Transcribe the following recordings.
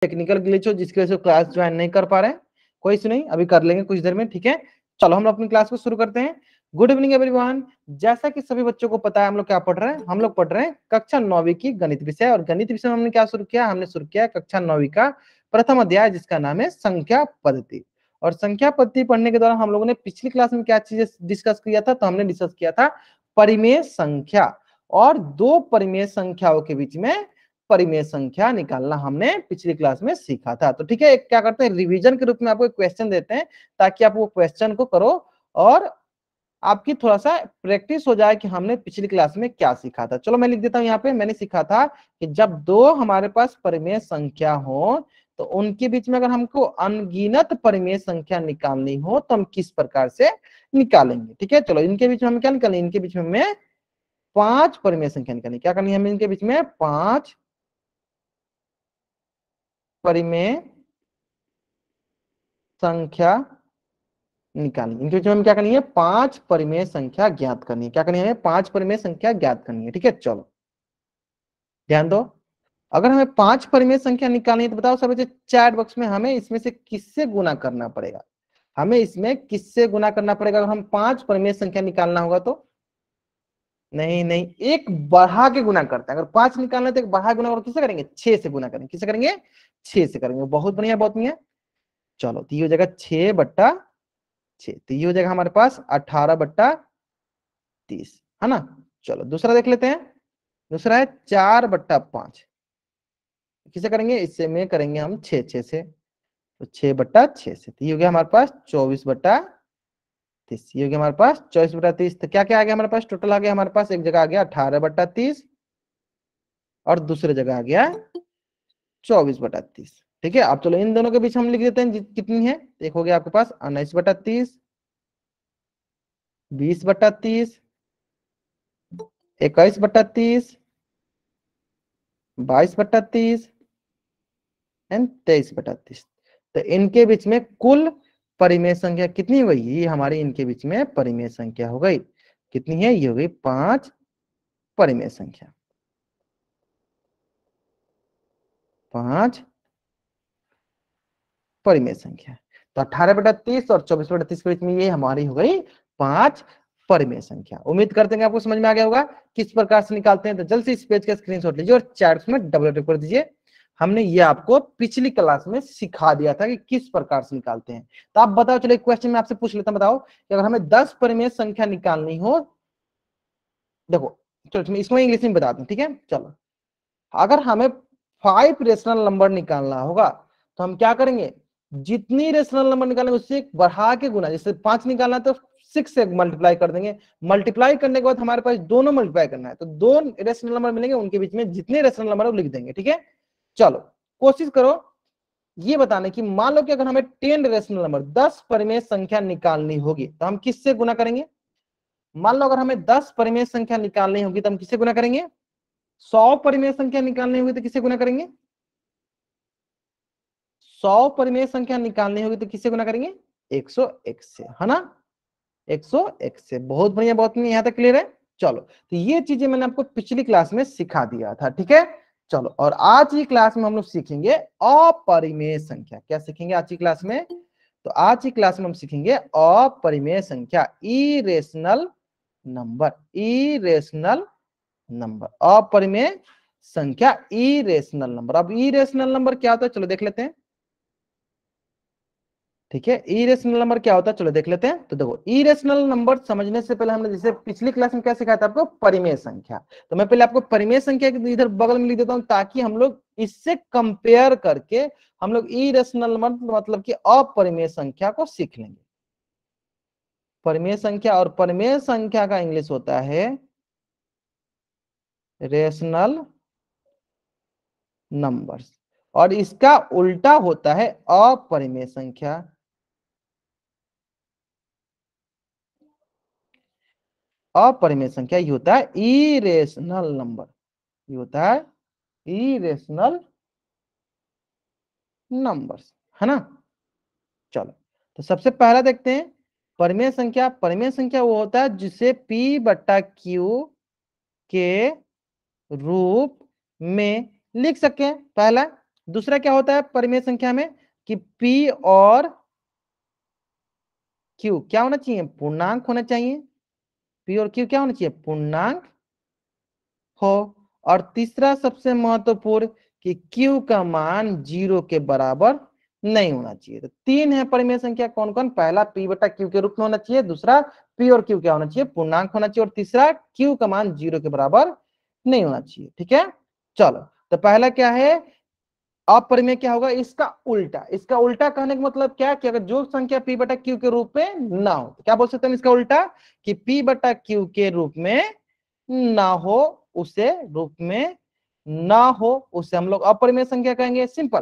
Technical glitch हो जिसकी वजह से क्लास ज्वाइन नहीं कर पा रहे कोई इशू नहीं अभी कर लेंगे कुछ देर में ठीक है चलो हम लोग अपनी क्लास को शुरू करते हैं गुड इवनिंग एवरीवन जैसा कि सभी बच्चों को पता है हम लोग क्या पढ़ रहे हैं हम लोग पढ़ रहे हैं कक्षा नौवीं की गणित विषय और गणित विषय हमने क्या शुरू किया हमने शुरू किया कक्षा नौवीं का प्रथम अध्याय जिसका नाम है संख्या पद्धति और संख्या पद्धति पढ़ने के दौरान हम लोगों ने पिछली क्लास में क्या चीजें डिस्कस किया था तो हमने डिस्कस किया था परिमेय संख्या और दो परिमेय संख्याओं के बीच में परिमेय संख्या निकालना हमने पिछली क्लास में सीखा था तो ठीक है एक क्या करते हैं रिवीजन के रूप में आपको क्वेश्चन देते हैं ताकि आप वो क्वेश्चन को करो और आपकी थोड़ा सा प्रैक्टिस हो जाए कि हमने पिछली क्लास में क्या सीखा था चलो मैं लिख देता हूं यहाँ पे मैंने सीखा था कि जब दो हमारे पास परिमेय संख्या हो तो उनके बीच में अगर हमको अनगिनत परिमेय संख्या निकालनी हो तो हम किस प्रकार से निकालेंगे ठीक है चलो इनके बीच में हम क्या निकालेंगे इनके बीच में पांच परिमेय संख्या निकालनी क्या करनी है हमें इनके बीच में पांच परिमेय संख्या निकालनी इनके बीच में हम क्या करनी है पांच परिमेय संख्या ज्ञात करनी है क्या करनी है हमें पांच परिमेय संख्या ज्ञात करनी है ठीक है चलो ध्यान दो अगर हमें पांच परिमेय संख्या निकालनी है तो बताओ सब चैट बॉक्स में हमें इसमें से किससे गुना करना पड़ेगा हमें इसमें किससे गुना करना पड़ेगा अगर हम पांच परिमेय संख्या निकालना होगा तो नहीं नहीं एक बढ़ा के गुना करते हैं अगर पांच निकालना तो एक बढ़ा गुना और किसे करेंगे छह से गुना करेंगे किसे करेंगे छह से करेंगे बहुत बढ़िया बहुत बढ़िया चलो तो ये हो जाएगा छह बट्टा छह तो ये हो जाएगा हमारे पास अठारह बट्टा तीस है ना चलो दूसरा देख लेते हैं दूसरा है चार बट्टा पांच किसे करेंगे इससे में करेंगे हम छे छह से तो छह बट्टा छह से तो ये हो गया हमारे पास चौबीस बट्टा तीस ये हमारे पास चौबीस बटा तीस तो क्या क्या आ गया हमारे पास टोटल आ गया हमारे पास एक जगह आ गया अठारह बटा तीस और दूसरे जगह आ गया चौबीस बटा तीस ठीक है आप चलो इन दोनों के बीच हम लिख देते हैं कितनी है एक हो गया आपके पास उन्नीस बटा तीस बीस बटा तीस इक्कीस बटा तीस बाईस बटा तीस एंड तेईस बटा तीस तो इनके बीच में कुल परिमेय संख्या कितनी हुई ये हमारे इनके बीच में परिमेय संख्या हो गई कितनी है ये हो गई पांच परिमेय संख्या पांच परिमेय संख्या तो अठारह बेटा तीस और चौबीस बेटा तीस के बीच में ये हमारी हो गई पांच परिमेय संख्या उम्मीद करते हैं आपको समझ में आ गया होगा किस प्रकार से निकालते हैं तो जल्द से इस पेज का स्क्रीनशॉट लीजिए और चैट में डबल कर दीजिए हमने ये आपको पिछली क्लास में सिखा दिया था कि किस प्रकार से निकालते हैं तो आप बताओ चलो क्वेश्चन में आपसे पूछ लेता हूं बताओ कि अगर हमें दस परिमेय संख्या निकालनी हो देखो चलो इसमें इंग्लिश में बता दूं ठीक है चलो अगर हमें फाइव रेशनल नंबर निकालना होगा तो हम क्या करेंगे जितनी रेशनल नंबर निकालेंगे उससे बढ़ा के गुना जैसे पांच निकालना तो सिक्स से मल्टीप्लाई कर देंगे मल्टीप्लाई करने के बाद हमारे पास दोनों मल्टीप्लाई करना है तो दो रेशनल नंबर मिलेंगे उनके बीच में जितने रेशनल नंबर लिख देंगे ठीक है चलो कोशिश करो ये बताने की मान लो कि अगर हमें टेन रेशनल नंबर दस परिमेय संख्या निकालनी होगी तो हम किससे गुना करेंगे मान लो अगर हमें दस परिमेय संख्या निकालनी होगी तो हम किससे गुना करेंगे सौ परिमेय संख्या निकालनी होगी तो किससे गुना करेंगे सौ परिमेय संख्या निकालनी होगी तो किससे गुना करेंगे एक सौ एक से है ना एक सौ एक से बहुत बढ़िया बहुत यहां तक क्लियर है चलो तो ये चीजें मैंने आपको पिछली क्लास में सिखा दिया था ठीक है चलो और आज की क्लास में हम लोग सीखेंगे अपरिमेय संख्या क्या सीखेंगे आज की क्लास में तो आज की क्लास में हम सीखेंगे अपरिमेय संख्या इरेशनल नंबर इरेशनल नंबर अपरिमेय संख्या इरेशनल नंबर अब इरेशनल नंबर क्या होता है चलो देख लेते हैं ठीक है इरेशनल नंबर क्या होता है चलो देख लेते हैं तो देखो इरेशनल नंबर समझने से पहले हमने जैसे पिछली क्लास में क्या सिखाया था आपको परिमेय संख्या तो मैं पहले आपको परिमेय संख्या के इधर बगल में लिख देता हूँ ताकि हम लोग इससे कंपेयर करके हम लोग इरेशनल नंबर मतलब कि अपरिमेय संख्या को सीख लेंगे परिमेय संख्या और परिमेय संख्या का इंग्लिश होता है रेशनल नंबर्स और इसका उल्टा होता है अपरिमेय संख्या अपरिमेय संख्या ये होता है इरेशनल नंबर ये होता है इरेशनल नंबर्स है ना चलो तो सबसे पहला देखते हैं परिमेय संख्या परिमेय संख्या वो होता है जिसे p बट्टा क्यू के रूप में लिख सके पहला दूसरा क्या होता है परिमेय संख्या में कि p और q क्या होना चाहिए पूर्णांक होना चाहिए पी और क्यू क्या होना चाहिए पूर्णांक हो और तीसरा सबसे महत्वपूर्ण कि क्यू का मान जीरो के बराबर नहीं होना चाहिए तो तीन है परिमेय संख्या कौन कौन पहला पी बटा क्यू के रूप में होना चाहिए दूसरा पी और क्यू क्या होना चाहिए पूर्णांक होना चाहिए और तीसरा क्यू का मान जीरो के बराबर नहीं होना चाहिए ठीक है चलो तो पहला क्या है अप्रमेय क्या होगा इसका उल्टा इसका उल्टा कहने का मतलब क्या कि अगर जो संख्या p बटा क्यू के रूप में ना हो तो क्या बोल सकते हैं इसका उल्टा कि p बटा क्यू के रूप में ना हो उसे रूप में ना हो उसे हम लोग अपरिमेय संख्या कहेंगे सिंपल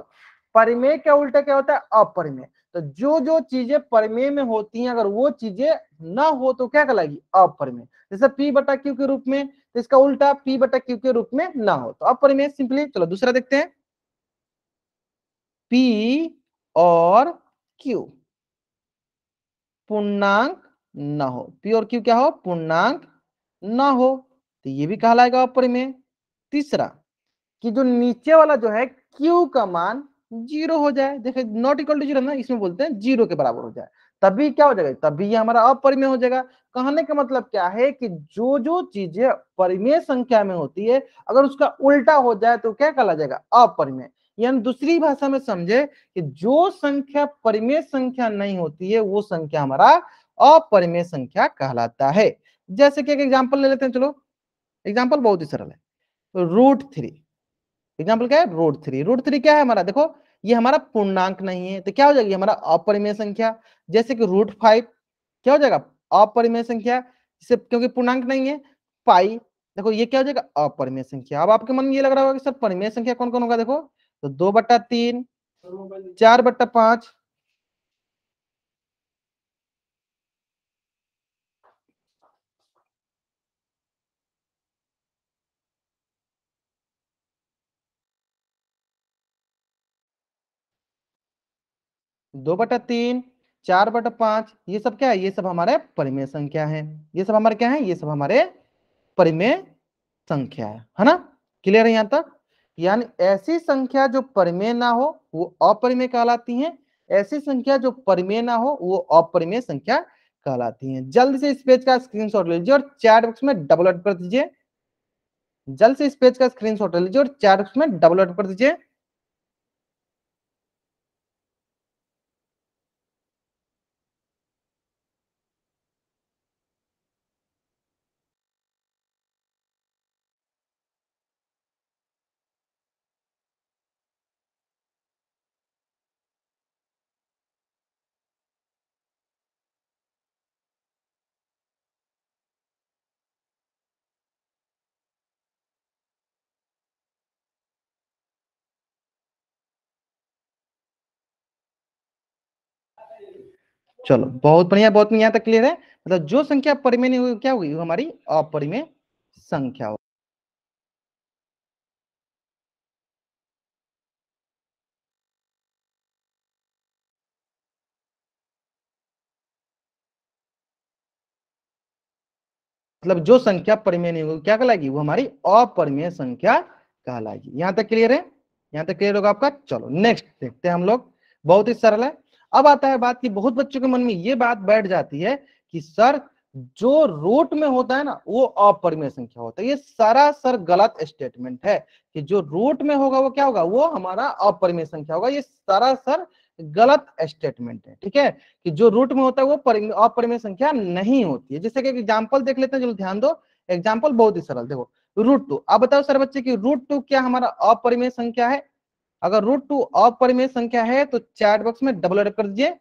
परिमेय का उल्टा क्या होता है अपरिमेय तो जो जो चीजें परिमेय में होती हैं अगर वो चीजें ना हो तो क्या कहलाएगी अपरिमेय जैसे p बटा क्यू के रूप में तो इसका उल्टा p बटा क्यू के रूप में ना हो तो अपरिमेय सिंपली चलो दूसरा देखते हैं पी और क्यू पूर्णांक न हो पी और क्यू क्या हो पूर्णांक न हो तो ये भी कहलाएगा ऊपर में तीसरा कि जो नीचे वाला जो है क्यू का मान जीरो हो जाए देखे नॉट इक्वल टू जीरो ना इसमें बोलते हैं जीरो के बराबर हो जाए तभी क्या हो जाएगा तभी ये हमारा अपरिमेय हो जाएगा कहने का मतलब क्या है कि जो जो चीजें परिमेय संख्या में होती है अगर उसका उल्टा हो जाए तो क्या कहला जाएगा अपरिमेय यानी दूसरी भाषा में समझे कि जो संख्या परिमेय संख्या नहीं होती है वो संख्या हमारा अपरिमेय संख्या कहलाता है जैसे कि एक एग्जाम्पल ले लेते हैं चलो एग्जाम्पल बहुत ही सरल है रूट थ्री एग्जाम्पल क्या है रूट थ्री रूट थ्री क्या है हमारा देखो ये हमारा पूर्णांक नहीं है तो क्या हो जाएगी हमारा अपरिमेय संख्या जैसे कि रूट फाइव क्या हो जाएगा अपरिमेय संख्या जिसे क्योंकि पूर्णांक नहीं है पाई देखो ये क्या हो जाएगा अपरिमेय संख्या अब आपके मन में ये लग रहा होगा कि सर परिमेय संख्या कौन कौन होगा देखो तो दो बट्टा तीन चार बट्टा पांच दो बटा तीन चार बटा पांच ये सब क्या है ये सब हमारे परिमेय संख्या है ये सब हमारे क्या है ये सब हमारे परिमेय संख्या है है ना क्लियर है यहां तक यानी ऐसी संख्या जो परिमेय ना हो वो अपरिमेय कहलाती है ऐसी संख्या जो परिमेय ना हो वो अपरिमेय संख्या कहलाती है जल्द से इस पेज का स्क्रीनशॉट ले लीजिए और चैट बॉक्स में डबल कर दीजिए जल्द से इस पेज का स्क्रीनशॉट ले लीजिए और चैट बॉक्स में डबल कर दीजिए चलो बहुत बढ़िया बहुत बढ़िया तक क्लियर है मतलब जो संख्या परिमेय नहीं हुई क्या हुई हमारी अपरिमेय संख्या हो मतलब जो संख्या परिमेय नहीं होगी क्या कहलाएगी वो हमारी अपरिमेय संख्या कहलाएगी यहां तक क्लियर है यहां तक क्लियर होगा आपका चलो नेक्स्ट देखते हैं हम लोग बहुत ही सरल है अब आता है बात कि बहुत बच्चों के मन में ये बात बैठ जाती है कि सर जो रूट में होता है ना वो अपरिमेय संख्या होता है ये सरासर गलत स्टेटमेंट है कि जो रूट में होगा वो क्या होगा वो हमारा अपरिमेय संख्या होगा ये सरासर गलत स्टेटमेंट है ठीक है कि जो रूट में होता है वो अपरिमेय संख्या नहीं होती है जैसे कि एग्जाम्पल देख लेते हैं चलो ध्यान दो एग्जाम्पल बहुत ही सरल देखो रूट टू अब बताओ सर बच्चे की रूट टू क्या हमारा अपरिमेय संख्या है अगर रूट टू अपरिमेय संख्या है तो चैट बॉक्स में डबल एड कर दीजिए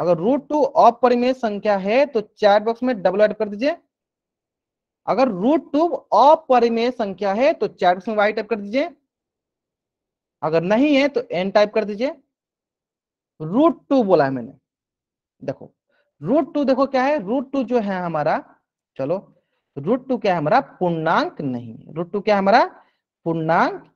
अगर रूट टू अपरिमेय संख्या है तो चैट बॉक्स में डबल एड कर दीजिए अगर रूट टू अपरिमेय संख्या है तो चैट बॉक्स में वाई टाइप कर दीजिए अगर नहीं है तो एन टाइप कर दीजिए रूट टू बोला है मैंने देखो रूट टू देखो क्या है रूट टू जो है हमारा चलो रूट टू क्या है हमारा पूर्णांक नहीं है रूट टू क्या है हमारा पूर्णांक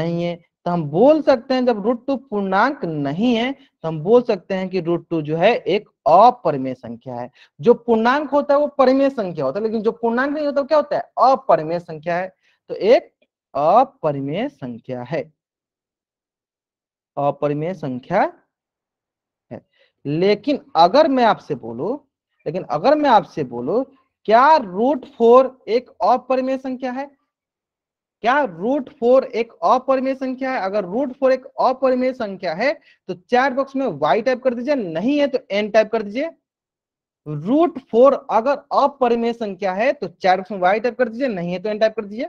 नहीं है तो हम बोल सकते हैं जब रूट टू पूर्णांक नहीं है तो हम बोल सकते हैं कि रूट टू जो है एक अपरिमेय संख्या है जो पूर्णांक होता है वो परिमेय संख्या होता है लेकिन जो पूर्णांक नहीं होता क्या होता है अपरिमेय संख्या है तो एक अपरिमेय संख्या है अपरिमेय संख्या है लेकिन अगर मैं आपसे बोलू लेकिन अगर मैं आपसे बोलू क्या रूट फोर एक अपरिमेय संख्या है क्या रूट फोर एक अपरिमेय संख्या है अगर रूट फोर एक अपरिमेय संख्या है तो चैट बॉक्स में वाई टाइप कर दीजिए नहीं है तो एन टाइप कर दीजिए रूट फोर अगर अपरिमेय संख्या है तो चैट बॉक्स में वाई टाइप कर दीजिए नहीं है तो एन टाइप कर दीजिए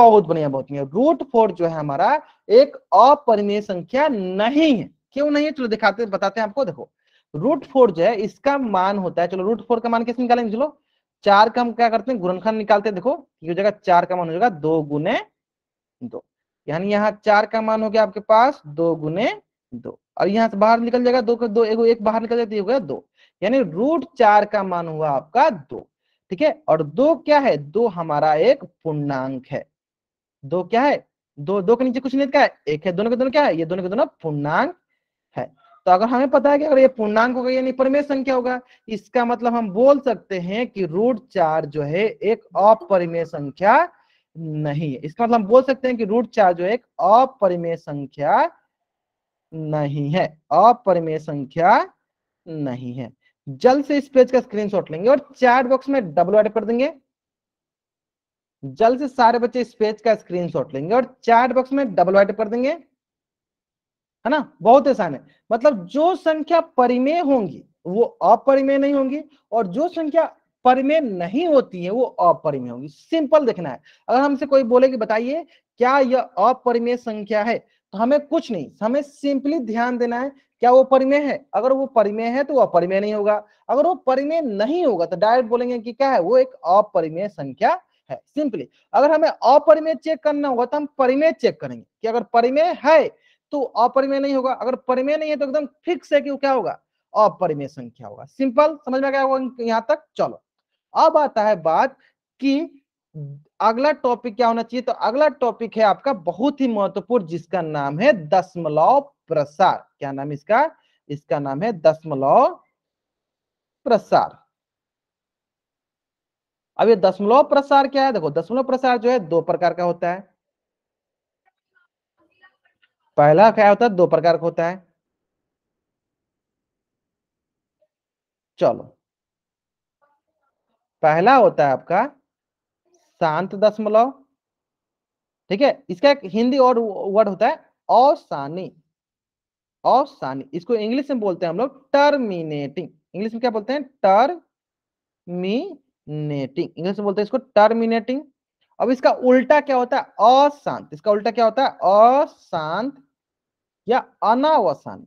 बहुत बढ़िया बहुत बढ़िया रूट फोर जो है हमारा एक अपरिमेय संख्या नहीं है क्यों नहीं है चलो दिखाते बताते हैं आपको देखो रूट फोर जो है इसका मान होता है चलो रूट फोर का मान कैसे निकालेंगे चलो चार का हम क्या करते हैं गुणनखंड निकालते हैं देखो हो जाएगा चार का मान हो जाएगा दो गुने दो यानी यहाँ चार का मान हो गया आपके पास दो गुने दो और यहाँ से बाहर निकल जाएगा दो का दो एक, एक बाहर निकल जाती हो गया दो यानी रूट चार का मान हुआ आपका दो ठीक है और दो क्या है दो हमारा एक पूर्णांक है दो क्या है दो दो के नीचे कुछ नहीं क्या है एक है दोनों के दोनों क्या है ये दोनों के दोनों पूर्णांक है तो अगर हमें पता है कि अगर ये पूर्णांक होगा यानी परिमेय संख्या होगा इसका मतलब हम बोल सकते हैं कि रूट चार जो है एक अपरिमेय संख्या नहीं है इसका मतलब हम बोल सकते हैं कि रूट चार जो है एक अपरिमेय संख्या नहीं है अपरिमेय संख्या नहीं है जल्द से इस पेज का शॉट लेंगे और चैट बॉक्स में डबल एड कर देंगे जल्द से सारे बच्चे इस पेज का स्क्रीनशॉट लेंगे और चैट बॉक्स में डबल वाइट कर देंगे है ना बहुत आसान है मतलब जो संख्या परिमेय होंगी वो अपरिमेय नहीं होंगी और जो संख्या परिमेय नहीं होती है वो अपरिमेय होगी सिंपल देखना है अगर हमसे कोई बोले कि बताइए क्या यह अपरिमेय संख्या है तो हमें कुछ नहीं हमें सिंपली ध्यान देना है क्या वो परिमेय है अगर वो परिमेय है तो अपरिमेय नहीं होगा अगर वो परिमेय नहीं होगा तो डायरेक्ट बोलेंगे कि क्या है वो एक अपरिमेय संख्या है सिंपली अगर हमें अपरिमेय चेक करना होगा तो हम परिमेय चेक करेंगे कि अगर परिमेय है तो अपरिमेय नहीं होगा अगर परिमेय नहीं है तो एकदम फिक्स है कि वो क्या होगा अपरिमेय संख्या होगा सिंपल समझ में क्या होगा यहाँ तक चलो अब आता है बात कि अगला टॉपिक क्या होना चाहिए तो अगला टॉपिक है आपका बहुत ही महत्वपूर्ण जिसका नाम है दशमलव प्रसार क्या नाम इसका इसका नाम है दशमलव प्रसार अब ये दशमलव प्रसार क्या है देखो दशमलव प्रसार जो है दो प्रकार का होता है पहला क्या होता है दो प्रकार का होता है चलो पहला होता है आपका शांत दशमलव ठीक है इसका एक हिंदी और वर्ड होता है औसानी औसानी इसको इंग्लिश में बोलते हैं हम लोग टर्मिनेटिंग इंग्लिश में क्या बोलते हैं टर्मिनेटिंग इंग्लिश में बोलते हैं इसको टर्मिनेटिंग अब इसका उल्टा क्या होता है अशांत इसका उल्टा क्या होता है अशांत या अनावसानी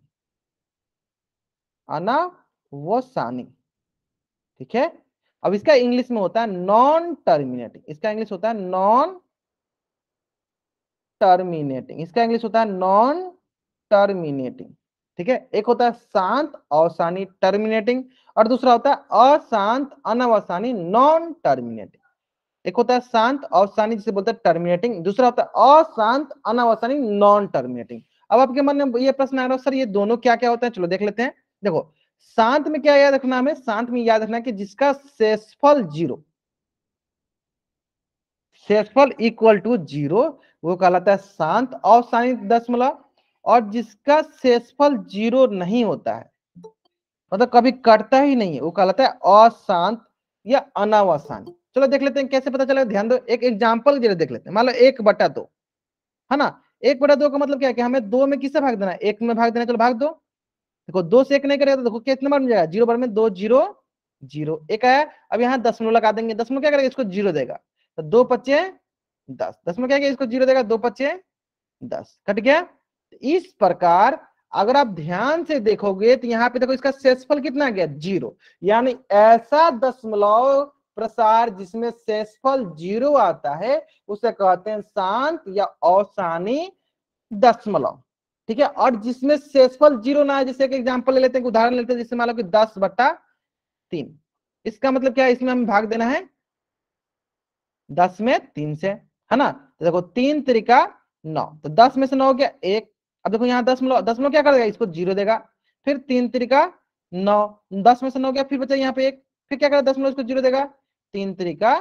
अनावसानी ठीक है अब इसका इंग्लिश में होता है नॉन टर्मिनेटिंग इसका इंग्लिश होता है नॉन टर्मिनेटिंग इसका इंग्लिश होता है नॉन टर्मिनेटिंग ठीक है एक होता है शांत अवसानी टर्मिनेटिंग और दूसरा होता है अशांत अनावसानी नॉन टर्मिनेटिंग एक होता है शांत अवसानी जिसे बोलते हैं टर्मिनेटिंग दूसरा होता है अशांत अनावसानी नॉन टर्मिनेटिंग अब आपके मन में ये प्रश्न आ रहा है सर ये दोनों क्या क्या होता है चलो देख लेते हैं देखो शांत में क्या याद रखना हमें शांत में याद रखना कि जिसका शेषफल जीरो सेसफल इक्वल टू जीरो वो कहलाता है शांत अवसानी दशमलव और जिसका शेषफल जीरो नहीं होता है मतलब कभी कटता ही नहीं है वो कहलाता है अशांत या अनावसानी चलो देख लेते हैं कैसे पता चलेगा ध्यान दो एक एग्जाम्पल जरा देख लेते हैं मान लो एक बटा दो है ना एक बटा दो का मतलब क्या है कि हमें दो में किससे भाग देना है एक में भाग देना चलो भाग दो देखो दो से एक नहीं करेगा तो देखो कितने बार में जाएगा जीरो बार में दो जीरो जीरो एक आया अब यहाँ दसमलव लगा देंगे दसमलव क्या करेगा इसको जीरो देगा तो दो पच्चे दस दसमलव क्या इसको जीरो देगा दो पच्चे दस कट गया तो इस प्रकार अगर आप ध्यान से देखोगे तो यहाँ पे देखो इसका सेसफल कितना गया जीरो यानी ऐसा दशमलव प्रसार जिसमें सेसफल जीरो आता है उसे कहते हैं शांत या औसानी दशमलव ठीक है और जिसमें सेसफल जीरो ना है जैसे एग्जाम्पल ले लेते हैं उदाहरण लेते हैं जिससे मान लो कि दस बट्टा तीन इसका मतलब क्या है इसमें हमें भाग देना है दस में तीन से है ना तो देखो तीन तरीका नौ तो दस में से नौ क्या एक अब देखो यहाँ दस मिलो दस मिलो क्या कर देगा इसको जीरो देगा फिर तीन तरीका नौ दस में से नौ क्या फिर बचा यहाँ पे एक फिर क्या करेगा दस मिलो इसको जीरो देगा तीन तरीका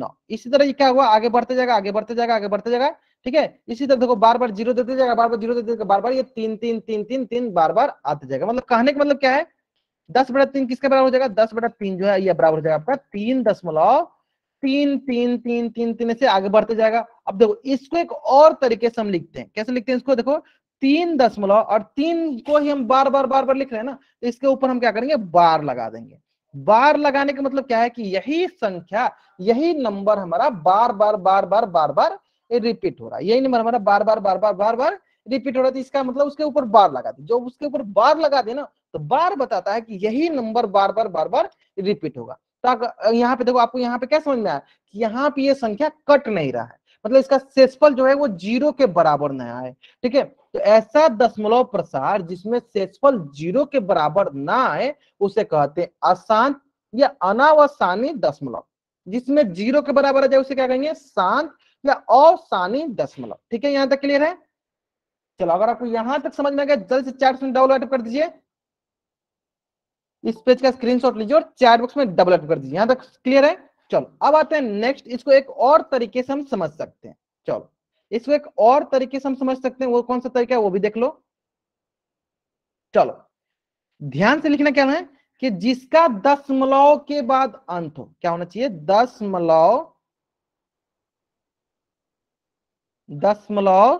नौ इसी तरह क्या हुआ आगे बढ़ते जाएगा आगे बढ़ते जाएगा आगे बढ़ते जाएगा ठीक है इसी तरह देखो बार बार जीरो देते जाएगा बार बार जीरो देते जाएगा बार बार ये तीन तीन तीन तीन तीन बार बार आते जाएगा मतलब कहने का मतलब क्या है दस बटा तीन किसके बराबर हो जाएगा दस बटा तीन जो है यह बराबर हो जाएगा आपका तीन दशमलव तीन तीन तीन तीन तीन से आगे बढ़ते जाएगा अब देखो इसको एक और तरीके से हम लिखते हैं कैसे लिखते हैं इसको देखो तीन दशमलव और तीन को ही हम बार बार बार बार लिख रहे हैं ना तो इसके ऊपर हम क्या करेंगे बार लगा देंगे बार लगाने का मतलब क्या है कि यही संख्या यही नंबर हमारा बार बार बार बार बार बार रिपीट हो रहा है यही नंबर हमारा बार बार बार बार बार बार रिपीट हो रहा है इसका मतलब उसके ऊपर बार लगा दे जो उसके ऊपर बार लगा दे ना तो बार बताता है कि यही नंबर बार बार बार बार रिपीट होगा ताकि यहाँ पे देखो आपको यहाँ पे क्या समझ में आया कि यहाँ पे ये संख्या कट नहीं रहा है मतलब इसका सेसफल जो है वो जीरो के बराबर नहीं आए ठीक है तो ऐसा दशमलव प्रसार जिसमें शेषफल जीरो के बराबर ना आए उसे कहते हैं अशांत या अनावसानी दशमलव जिसमें जीरो के बराबर आ जाए उसे क्या कहेंगे शांत या अवसानी दशमलव ठीक है यहां तक क्लियर है चलो अगर आपको यहां तक समझ में आ गया जल्द से चैट में डबल कर दीजिए इस पेज का स्क्रीनशॉट लीजिए और चैट बॉक्स में डबल अटप कर दीजिए यहां तक क्लियर है चलो अब आते हैं नेक्स्ट इसको एक और तरीके से हम समझ सकते हैं चलो इसको एक और तरीके से हम समझ सकते हैं वो कौन सा तरीका है वो भी देख लो चलो ध्यान से लिखना क्या है कि जिसका दशमलव के बाद अंत हो क्या होना चाहिए दशमलव दशमलव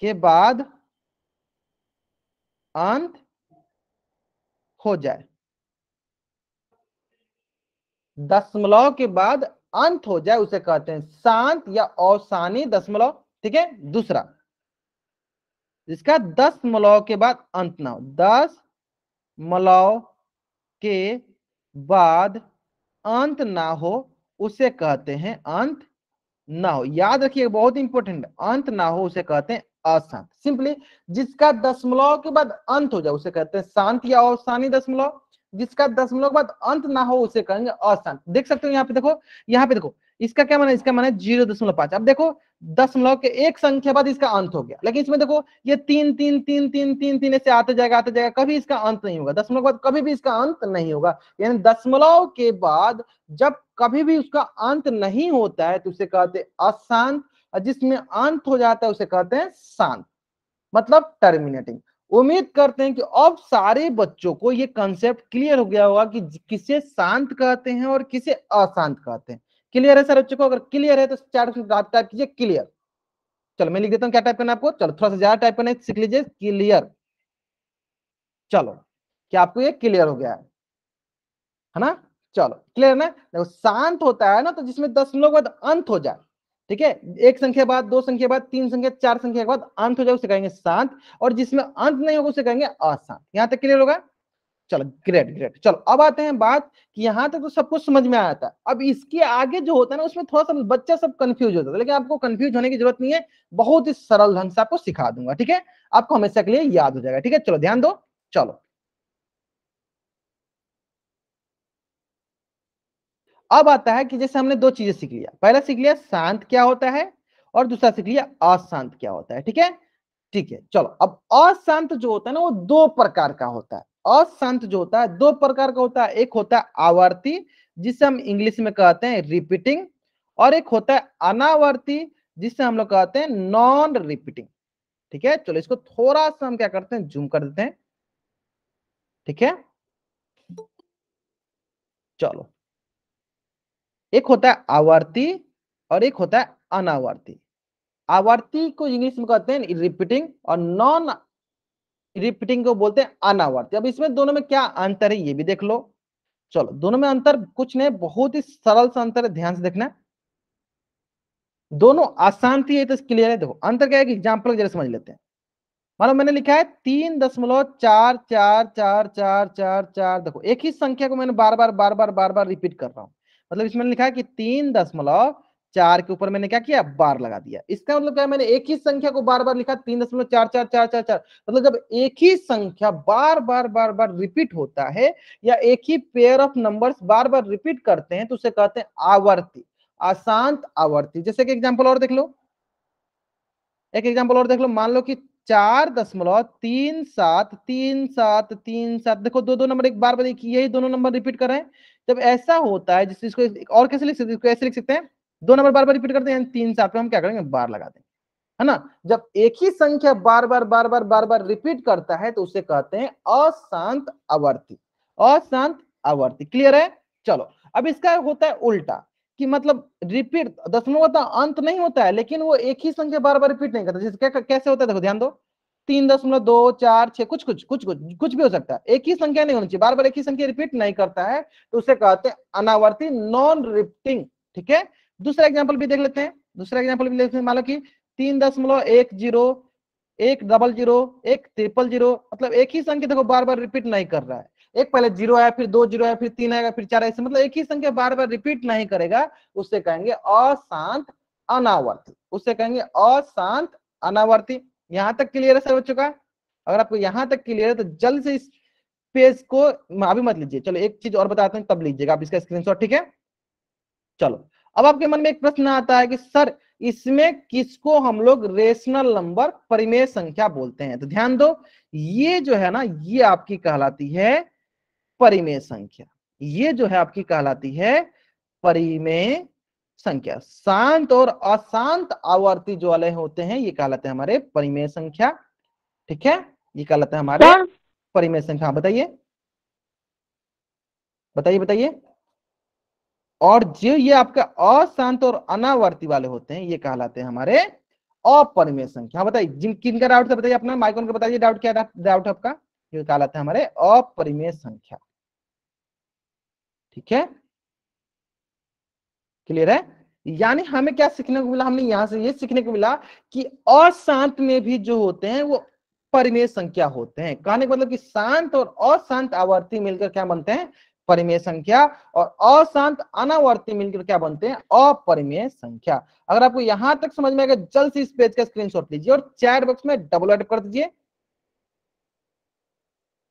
के बाद अंत हो जाए दशमलव के बाद अंत हो जाए उसे कहते हैं शांत या अवसानी दशमलव ठीक है दूसरा जिसका दस मलव के बाद अंत ना हो दस मलव के बाद अंत ना हो उसे कहते हैं अंत ना हो याद रखिए बहुत इंपॉर्टेंट अंत ना हो उसे कहते हैं अशांत सिंपली जिसका दशमलव के बाद अंत हो जाए उसे कहते हैं शांत या अवसानी दशमलव जिसका दशमलव बाद अंत ना हो उसे कहेंगे अस्थान देख सकते हो यहाँ पे देखो यहाँ पे देखो इसका क्या माना इसका माना जीरो दशमलव पांच अब देखो दशमलव के एक संख्या बाद इसका अंत हो गया लेकिन इसमें देखो ये तीन तीन तीन तीन तीन तीन ऐसे आते जाएगा आते जाएगा कभी इसका अंत नहीं होगा दशमलव के बाद कभी भी इसका अंत नहीं होगा यानी दशमलव के बाद जब कभी भी उसका अंत नहीं होता है तो उसे कहते अशांत जिसमें अंत हो जाता है उसे कहते हैं शांत मतलब टर्मिनेटिंग उम्मीद करते हैं कि अब सारे बच्चों को ये कंसेप्ट क्लियर हो गया होगा कि किसे शांत कहते हैं और किसे अशांत कहते हैं क्लियर है सर बच्चों को अगर क्लियर है तो चार टाइप कीजिए क्लियर चलो मैं लिख देता हूँ क्या टाइप करना आपको चलो थोड़ा सा ज्यादा टाइप करना है सीख लीजिए क्लियर चलो क्या आपको ये क्लियर हो गया है है ना चलो क्लियर ना देखो शांत होता है ना तो जिसमें दस लोग बाद तो अंत हो जाए ठीक है एक संख्या बाद दो संख्या बाद तीन संख्या चार संख्या के बाद अंत हो जाए उसे कहेंगे शांत और जिसमें अंत नहीं होगा उसे कहेंगे अशांत यहाँ तक क्लियर होगा चलो ग्रेट ग्रेट चलो अब आते हैं बात कि यहाँ तक तो सब कुछ समझ में आया था अब इसके आगे जो होता है ना उसमें थोड़ा सा बच्चा सब कंफ्यूज होता है तो लेकिन आपको कंफ्यूज होने की जरूरत नहीं है बहुत ही सरल ढंग से आपको सिखा दूंगा ठीक है आपको हमेशा के लिए याद हो जाएगा ठीक है चलो ध्यान दो चलो अब आता है कि जैसे हमने दो चीजें सीख लिया पहला सीख लिया शांत क्या होता है और दूसरा सीख लिया अशांत क्या होता है ठीक है ठीक है चलो अब अशांत जो होता है ना वो दो प्रकार का होता है अशांत जो होता है दो प्रकार का होता है एक होता है आवर्ती जिसे हम इंग्लिश में कहते हैं रिपीटिंग और एक होता है अनावर्ती जिसे हम लोग कहते हैं नॉन रिपीटिंग ठीक है चलो इसको थोड़ा सा हम क्या करते हैं जूम कर देते हैं ठीक है चलो एक होता है आवर्ती और एक होता है अनावर्ती आवर्ती को इंग्लिश में कहते हैं रिपीटिंग और नॉन रिपीटिंग को बोलते हैं अनावर्ती अब इसमें दोनों में क्या अंतर है ये भी देख लो चलो दोनों में अंतर कुछ नहीं बहुत ही सरल सा अंतर है ध्यान से देखना दोनों आसान थी तो क्लियर है देखो अंतर क्या है एग्जाम्पल जरा समझ लेते हैं मानो मैंने लिखा है तीन दशमलव चार चार चार चार चार चार देखो एक ही संख्या को मैंने बार बार बार बार बार बार रिपीट कर रहा हूं मतलब इसमें लिखा है कि तीन दशमलव चार के ऊपर मैंने क्या किया बार लगा दिया इसका मतलब क्या मैंने एक ही संख्या को बार बार लिखा तीन दशमलव चार चार चार चार चार मतलब जब एक ही संख्या बार बार बार बार रिपीट होता है या एक ही पेयर ऑफ नंबर्स बार बार रिपीट करते हैं तो उसे कहते हैं आवर्ती अशांत आवर्ती जैसे कि एग्जाम्पल और देख लो एक एग्जाम्पल और देख लो मान लो कि चार दशमलव तीन सात तीन सात तीन सात देखो दो दो नंबर एक बार बार यही दोनों नंबर रिपीट कर रहे हैं जब ऐसा होता है जिसको और कैसे लिख सकते हैं कैसे लिख सकते हैं दो नंबर बार बार रिपीट करते हैं तीन सात पे हम क्या करेंगे बार लगा देंगे है ना जब एक ही संख्या बार बार बार बार बार बार रिपीट करता है तो उसे कहते हैं अशांत आवर्ती अशांत आवर्ती क्लियर है चलो अब इसका होता है उल्टा कि मतलब रिपीट दसवें का तो अंत नहीं होता है लेकिन वो एक ही संख्या बार बार रिपीट नहीं करता जैसे कैसे होता है देखो ध्यान दो तीन दशमलव दो चार छह कुछ कुछ कुछ कुछ कुछ भी हो सकता है एक ही संख्या नहीं होनी चाहिए बार बार एक ही संख्या रिपीट नहीं करता है तो उसे कहते हैं अनावर्ती नॉन रिपीटिंग ठीक है दूसरा एग्जाम्पल भी देख लेते हैं दूसरा एग्जाम्पल भी लेते हैं मान लो कि तीन दशमलव एक जीरो एक डबल जीरो एक ट्रिपल जीरो मतलब एक ही संख्या देखो बार बार रिपीट नहीं कर रहा है एक पहले जीरो आया फिर दो जीरो आया फिर तीन आएगा फिर चार ऐसे मतलब एक ही संख्या बार बार रिपीट नहीं करेगा उससे कहेंगे अशांत अनावर्ती उससे कहेंगे अशांत अनावर्ती यहां तक क्लियर है सर बच्चों का अगर आपको यहां तक क्लियर है तो जल्द से इस पेज को अभी मत लीजिए चलो एक चीज और बताते हैं तब लीजिएगा आप इसका स्क्रीनशॉट ठीक है चलो अब आपके मन में एक प्रश्न आता है कि सर इसमें किसको हम लोग रेशनल नंबर परिमेय संख्या बोलते हैं तो ध्यान दो ये जो है ना ये आपकी कहलाती है परिमेय संख्या ये जो है आपकी कहलाती है परिमेय संख्या शांत और अशांत आवर्ती जो वाले होते हैं ये कहलाते हैं हमारे परिमेय संख्या ठीक है ये कहलाते हैं हमारे हाँ। परिमेय संख्या हाँ, बताइए बताइए बताइए और जो ये आपका अशांत और अनावर्ती वाले होते हैं ये कहलाते हैं हमारे अपरिमेय संख्या हाँ, बताइए जिन किन का डाउट था बताइए अपना माइकोन का बताइए डाउट क्या डाउट आपका ये कहलाते हैं हमारे अपरिमेय संख्या ठीक है क्लियर है यानी हमें क्या सीखने को मिला हमने यहां से ये सीखने को मिला कि अशांत में भी जो होते हैं वो परिमेय संख्या होते हैं कहने का मतलब कि शांत और अशांत आवर्ती मिलकर क्या बनते हैं परिमेय संख्या और अशांत अनावर्ती मिलकर क्या बनते हैं अपरिमेय संख्या अगर आपको यहां तक समझ में आएगा जल्द से इस पेज का स्क्रीनशॉट लीजिए और चैट बॉक्स में डबल एड कर दीजिए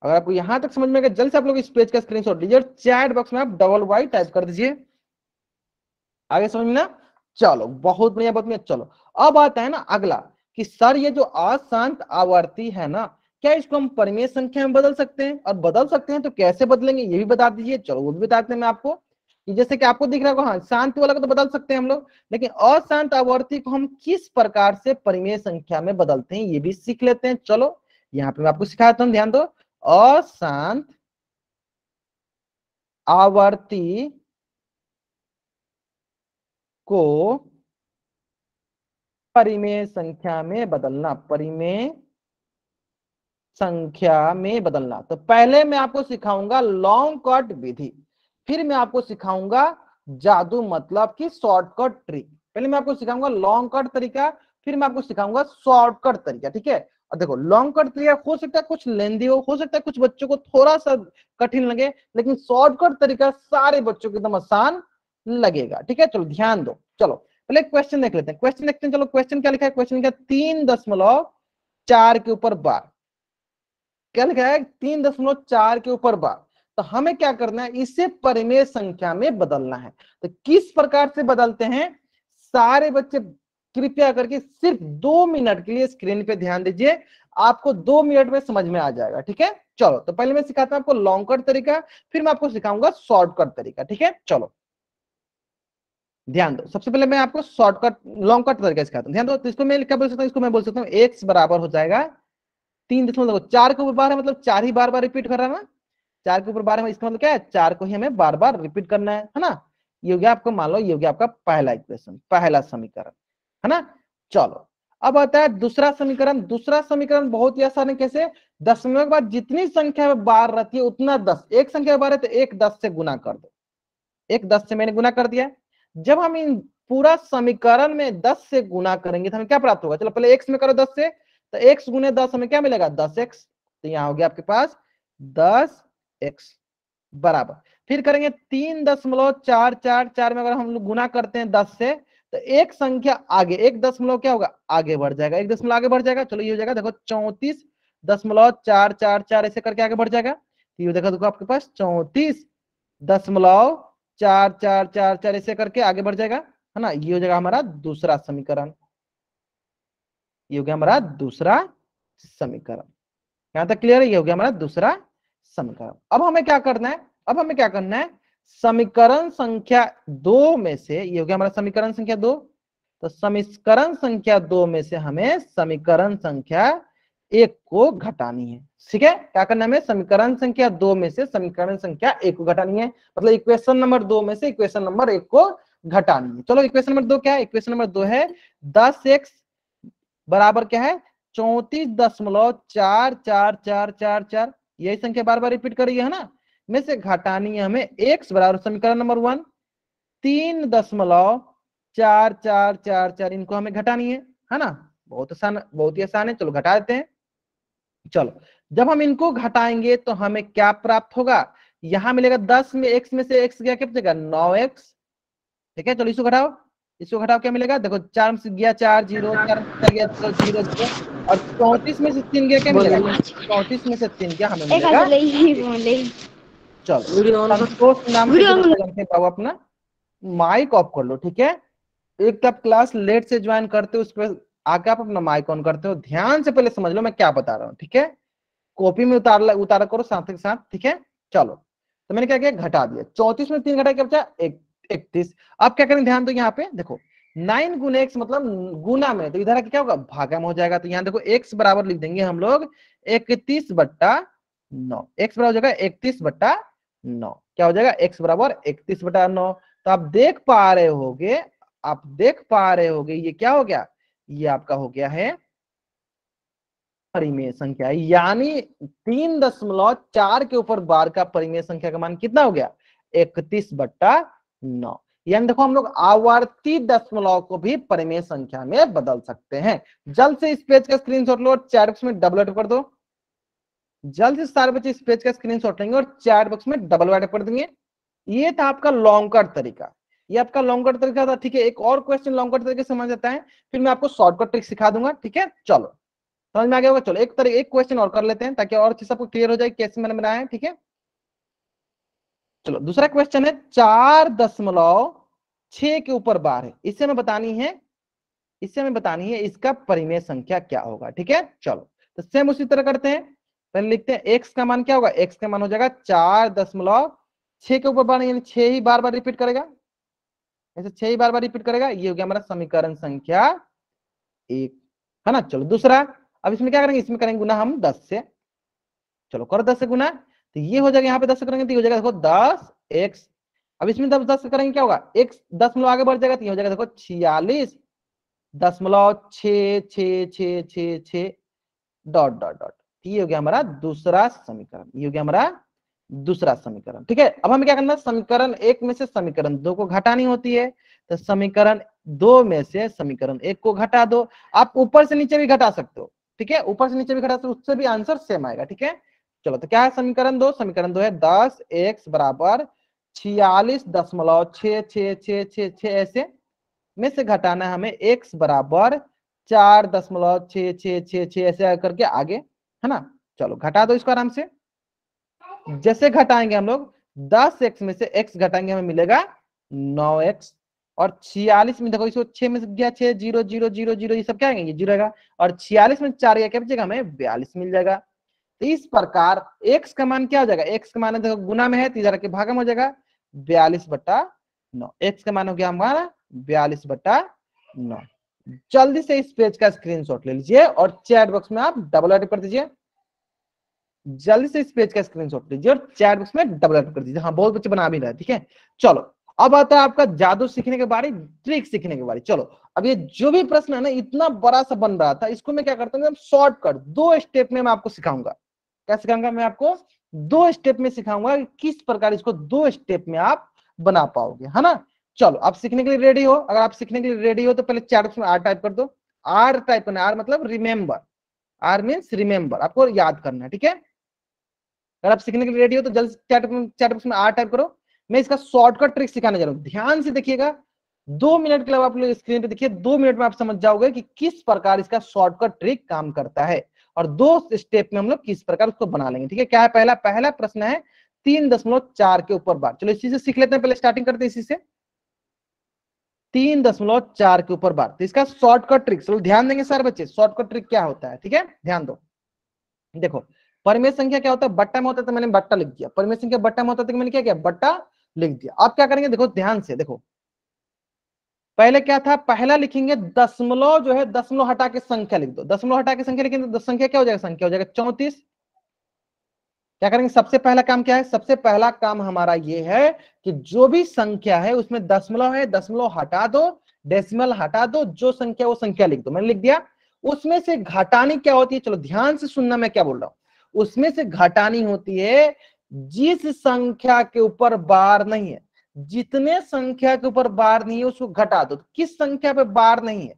अगर आपको यहां तक समझ में आएगा जल्द से आप लोग इस पेज का स्क्रीनशॉट लीजिए और चैट बॉक्स में आप डबल वाई टाइप कर दीजिए आगे समझ में ना चलो बहुत बढ़िया बहुत बढ़िया चलो अब आता है ना अगला कि सर ये जो अशांत आवर्ती है ना क्या इसको हम परिमेय संख्या में बदल सकते हैं और बदल सकते हैं तो कैसे बदलेंगे ये भी बता दीजिए चलो वो भी बताते हैं मैं आपको कि जैसे कि आपको दिख रहा होगा हाँ शांत वाला को तो बदल सकते हैं हम लोग लेकिन अशांत आवर्ती को हम किस प्रकार से परिमेय संख्या में बदलते हैं ये भी सीख लेते हैं चलो यहाँ पे मैं आपको सिखाता हूँ ध्यान दो अशांत आवर्ती को परिमेय संख्या में बदलना परिमेय संख्या में बदलना तो पहले मैं आपको सिखाऊंगा लॉन्ग कट विधि फिर मैं आपको सिखाऊंगा जादू मतलब कि शॉर्टकट ट्रिक पहले मैं आपको सिखाऊंगा लॉन्ग कट तरीका फिर मैं आपको सिखाऊंगा शॉर्टकट तरीका ठीक है और देखो लॉन्ग कट तरीका हो सकता है कुछ लेंदी हो हो सकता है कुछ बच्चों को थोड़ा सा कठिन लगे लेकिन शॉर्टकट तरीका सारे बच्चों को एकदम आसान लगेगा ठीक है चलो ध्यान दो चलो पहले क्वेश्चन देख लेते हैं क्वेश्चन देखते हैं चलो क्वेश्चन क्या लिखा है क्वेश्चन लिखा तीन दशमलव चार के ऊपर बार क्या लिखा है तीन दशमलव चार के ऊपर बार तो हमें क्या करना है इसे परिमेय संख्या में बदलना है तो किस प्रकार से बदलते हैं सारे बच्चे कृपया करके सिर्फ दो मिनट के लिए स्क्रीन पे ध्यान दीजिए आपको दो मिनट में समझ में आ जाएगा ठीक है चलो तो पहले मैं सिखाता हूँ आपको लॉन्ग कट तरीका फिर मैं आपको सिखाऊंगा शॉर्ट कट तरीका ठीक है चलो ध्यान दो सबसे पहले मैं आपको शॉर्टकट लॉन्ग कट तरीके सिखाता हूँ ध्यान दो इसको मैं क्या बोल सकता हूँ इसको मैं बोल सकता हूँ एक्स बराबर हो जाएगा तीन दशमलव दो चार के ऊपर बार है मतलब चार ही बार बार रिपीट कर रहा है ना चार के ऊपर बार है इसका मतलब क्या है चार को ही हमें बार बार रिपीट करना है ना ये हो गया आपको मान लो ये हो गया आपका पहला इक्वेशन पहला समीकरण है ना चलो अब आता है दूसरा समीकरण दूसरा समीकरण बहुत ही आसान है कैसे दशमलव के बाद जितनी संख्या में बार रहती है उतना दस एक संख्या बार है तो एक दस से गुना कर दो एक दस से मैंने गुना कर दिया जब हम इन पूरा समीकरण में दस से गुना करेंगे तो हमें क्या प्राप्त होगा चलो पहले एक्स में करो दस से तो एक्स गुने दस हमें क्या मिलेगा दस एक्स तो यहाँ हो गया आपके पास दस एक्स बराबर फिर करेंगे तीन दशमलव चार चार चार में अगर हम लोग गुना करते हैं दस से तो एक संख्या आगे एक दशमलव क्या होगा आगे बढ़ जाएगा एक दशमलव आगे बढ़ जाएगा चलो ये हो जाएगा देखो चौंतीस दशमलव चार चार चार ऐसे करके आगे बढ़ जाएगा तो ये देखो देखो आपके पास चौंतीस दशमलव चार चार चार चार ऐसे करके आगे बढ़ जाएगा है ना ये हो जाएगा हमारा दूसरा समीकरण ये हो गया हमारा दूसरा समीकरण यहां तक क्लियर है ये हो गया हमारा दूसरा समीकरण अब हमें क्या करना है अब हमें क्या करना है समीकरण संख्या दो में से ये हो गया हमारा समीकरण संख्या दो तो समीकरण संख्या दो में से हमें समीकरण संख्या एक को घटानी है ठीक है क्या करना हमें समीकरण संख्या दो में से समीकरण संख्या एक को घटानी है मतलब इक्वेशन नंबर दो में से इक्वेशन नंबर एक को घटानी है चलो इक्वेशन नंबर दो क्या है इक्वेशन नंबर दो है दस एक्स बराबर क्या है चौतीस दशमलव चार चार चार चार चार यही संख्या बार बार रिपीट करी है ना में से घटानी है हमें एक्स बराबर समीकरण नंबर वन तीन दशमलव चार चार चार चार इनको हमें घटानी है है ना बहुत आसान बहुत ही आसान है चलो घटा देते हैं चलो जब हम इनको घटाएंगे तो हमें क्या प्राप्त होगा यहां मिलेगा दस में एक्स में से एक्स गया क्या नौ एक्स ठीक है चलो इसको घटाओ इसको घटाओ क्या मिलेगा देखो चार से गया चार जीरो चार गया जीरो और चौतीस में से तीन गया क्या मिलेगा चौतीस में से तीन गया हमें चलो संतोष नाम अपना माइक ऑफ कर लो ठीक है एक तब क्लास लेट से ज्वाइन करते हो उस पर आके आप अपना माइक ऑन करते हो ध्यान से पहले समझ लो मैं क्या बता रहा हूँ ठीक है कॉपी में उतार उतारा करो साथ के साथ ठीक है चलो तो मैंने क्या किया घटा दिया चौतीस में तीन घटा क्या बचा एक इकतीस अब क्या करें ध्यान दो तो यहाँ पे देखो नाइन गुना एक्स मतलब गुना में तो इधर क्या होगा भागा में हो जाएगा तो यहाँ देखो एक्स बराबर लिख देंगे हम लोग इकतीस बट्टा नौ एक्स बराबर हो जाएगा इकतीस बट्टा नौ क्या हो जाएगा एक्स बराबर इकतीस बटा नौ तो आप देख पा रहे होगे आप देख पा रहे होगे ये क्या हो गया ये आपका हो गया है परिमेय संख्या यानी तीन दशमलव चार के ऊपर बार का परिमेय संख्या का मान कितना हो गया इकतीस बट्टा नौ यानी देखो हम लोग आवर्ती दशमलव को भी परिमेय संख्या में बदल सकते हैं जल्द से इस पेज का स्क्रीनशॉट लो और चैट बॉक्स में डबल एड कर दो जल्द से सारे बच्चे इस पेज का स्क्रीनशॉट लेंगे और चैट बॉक्स में डबल एड कर देंगे ये था आपका लॉन्ग कट तरीका ये आपका लॉन्ग कट तरीका था ठीक है एक और क्वेश्चन लॉन्ग कट तरीके समझ जाता है फिर मैं आपको शॉर्टकट ट्रिक सिखा दूंगा ठीक है चलो समझ में आ गया होगा चलो एक तरह एक क्वेश्चन और कर लेते हैं ताकि और चीज आपको क्लियर हो जाए कैसे मैंने बनाया है ठीक है चलो दूसरा क्वेश्चन है चार दशमलव छ के ऊपर बार है इससे हमें बतानी है इससे हमें बतानी है इसका परिमेय संख्या क्या होगा ठीक है चलो तो सेम उसी तरह करते हैं पहले लिखते हैं एक्स का मान क्या होगा एक्स का मान हो जाएगा चार दशमलव छह के ऊपर बार यानी छह ही बार बार रिपीट करेगा ऐसे छह बार बार रिपीट करेगा ये हो गया हमारा समीकरण संख्या एक है ना चलो दूसरा अब इसमें क्या करेंगे इसमें करेंगे गुना हम दस से चलो करो दस से गुना तो ये हो जाएगा यहाँ पे दस से करेंगे तो ये हो जाएगा देखो दस एक्स अब इसमें दस दस करेंगे क्या होगा एक दसमलव आगे बढ़ जाएगा तो ये हो जाएगा देखो छियालीस दसमलव छ छ छ छ छ डॉट डॉट डॉट तो ये हो गया हमारा दूसरा समीकरण ये हो गया हमारा दूसरा समीकरण ठीक है अब हमें क्या करना है समीकरण एक में से समीकरण दो को घटानी होती है तो समीकरण दो में से समीकरण एक को घटा दो आप ऊपर से नीचे भी घटा सकते हो ठीक है ऊपर से नीचे भी घटा सकते हो उससे भी आंसर सेम आएगा ठीक है चलो तो क्या है समीकरण दो समीकरण दो है दस एक्स बराबर छियालीस दशमलव छ छ ऐसे में से घटाना हमें एक्स बराबर चार दशमलव छे छ ऐसे करके आगे है ना चलो घटा दो इसको आराम से जैसे घटाएंगे हम लोग दस एक्स में से एक्स घटाएंगे हमें मिलेगा नौ एक्स और छियालीस में देखो इसको छह में गया छह जीरो जीरो जीरो जीरो ये सब क्या आएंगे जीरो रहेगा और छियालीस में चार गया क्या बचेगा हमें बयालीस मिल जाएगा तो इस प्रकार एक्स का मान क्या हो जाएगा एक्स का मान देखो गुना में है तो इधर के में हो जाएगा बयालीस बट्टा नौ एक्स का मान हो गया हमारा बयालीस बट्टा नौ जल्दी से इस पेज का स्क्रीनशॉट ले लीजिए और चैट बॉक्स में आप डबल एड कर दीजिए जल्दी से इस पेज का स्क्रीनशॉट लीजिए और चैट बॉक्स में डबल कर दीजिए हाँ बहुत बच्चे बना भी रहे ठीक है चलो अब आता है आपका जादू सीखने के बारे ट्रिक सीखने के बारे चलो अब ये जो भी प्रश्न है ना इतना बड़ा सा बन रहा था इसको मैं क्या करता हूँ शॉर्टकट दो स्टेप में मैं आपको सिखाऊंगा क्या सिखाऊंगा मैं आपको दो स्टेप में सिखाऊंगा कि किस प्रकार इसको दो स्टेप में आप बना पाओगे है ना चलो आप सीखने के लिए रेडी हो अगर आप सीखने के लिए रेडी हो तो पहले चार में आर टाइप कर दो आर टाइप करना आर मतलब रिमेम्बर आर मीन्स रिमेम्बर आपको याद करना है ठीक है अगर आप सीखने के लिए रेडी हो तो जल्द चैट चैट बॉक्स में आर टाइप करो मैं इसका शॉर्टकट ट्रिक सिखाने जा रहा हूँ ध्यान से देखिएगा दो मिनट के अलावा आप लोग स्क्रीन पे देखिए दो मिनट में आप समझ जाओगे कि किस प्रकार इसका शॉर्टकट ट्रिक काम करता है और दो स्टेप में हम लोग किस प्रकार उसको बना लेंगे ठीक है क्या है पहला पहला प्रश्न है तीन दशमलव चार के ऊपर बार चलो इसी से सीख लेते हैं पहले स्टार्टिंग करते हैं इसी से तीन दशमलव चार के ऊपर बार तो इसका शॉर्टकट ट्रिक चलो ध्यान देंगे सर बच्चे शॉर्टकट ट्रिक क्या होता है ठीक है ध्यान दो देखो परिमेय संख्या क्या होता है बट्टा में होता था तो मैंने बट्टा लिख दिया परिमेय संख्या बट्टा में होता है तो मैंने क्या किया बट्टा लिख दिया आप क्या करेंगे देखो ध्यान से देखो पहले क्या था पहला लिखेंगे दसमलव जो है दसमलव हटा के संख्या लिख दो दसमलव हटा के संख्या लिखेंगे तो संख्या क्या हो जाएगा संख्या हो जाएगा चौंतीस क्या करेंगे सबसे पहला काम क्या है सबसे पहला काम हमारा ये है कि जो भी संख्या है उसमें दसमलव है दसमलव हटा दो डेसिमल हटा दो जो संख्या वो संख्या लिख दो मैंने लिख दिया उसमें से घटाने क्या होती है चलो ध्यान से सुनना मैं क्या बोल रहा हूं उसमें से घटानी होती है जिस संख्या के ऊपर बार नहीं है जितने संख्या के ऊपर बार नहीं है उसको घटा दो तो किस संख्या पे बार नहीं है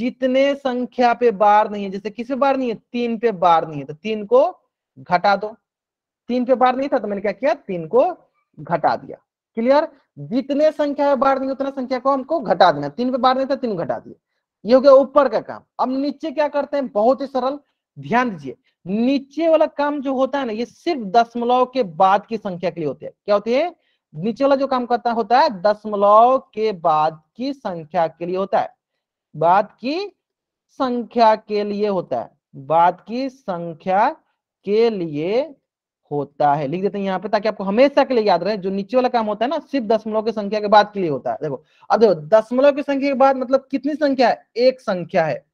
जितने संख्या पे बार नहीं है जैसे किस पे बार नहीं है तीन पे बार नहीं है तो तीन को घटा दो तीन पे बार नहीं था तो मैंने क्या किया तीन को घटा दिया क्लियर जितने संख्या पे बार नहीं उतना संख्या को हमको घटा देना तीन पे बार नहीं था तीन घटा दिया ये हो गया ऊपर का काम अब नीचे क्या करते हैं बहुत ही सरल ध्यान दीजिए नीचे वाला काम जो होता है ना ये सिर्फ दशमलव के बाद की संख्या के लिए होती है क्या होती है नीचे वाला जो काम करता होता है दशमलव के बाद की संख्या के लिए होता है बाद की संख्या के लिए होता है बाद की संख्या के लिए होता है लिख देते हैं यहाँ पे ताकि आपको हमेशा के लिए याद रहे जो नीचे वाला काम होता है ना सिर्फ दशमलव की संख्या के बाद के लिए होता है देखो अब देखो दशमलव की संख्या के बाद मतलब कितनी संख्या है एक संख्या है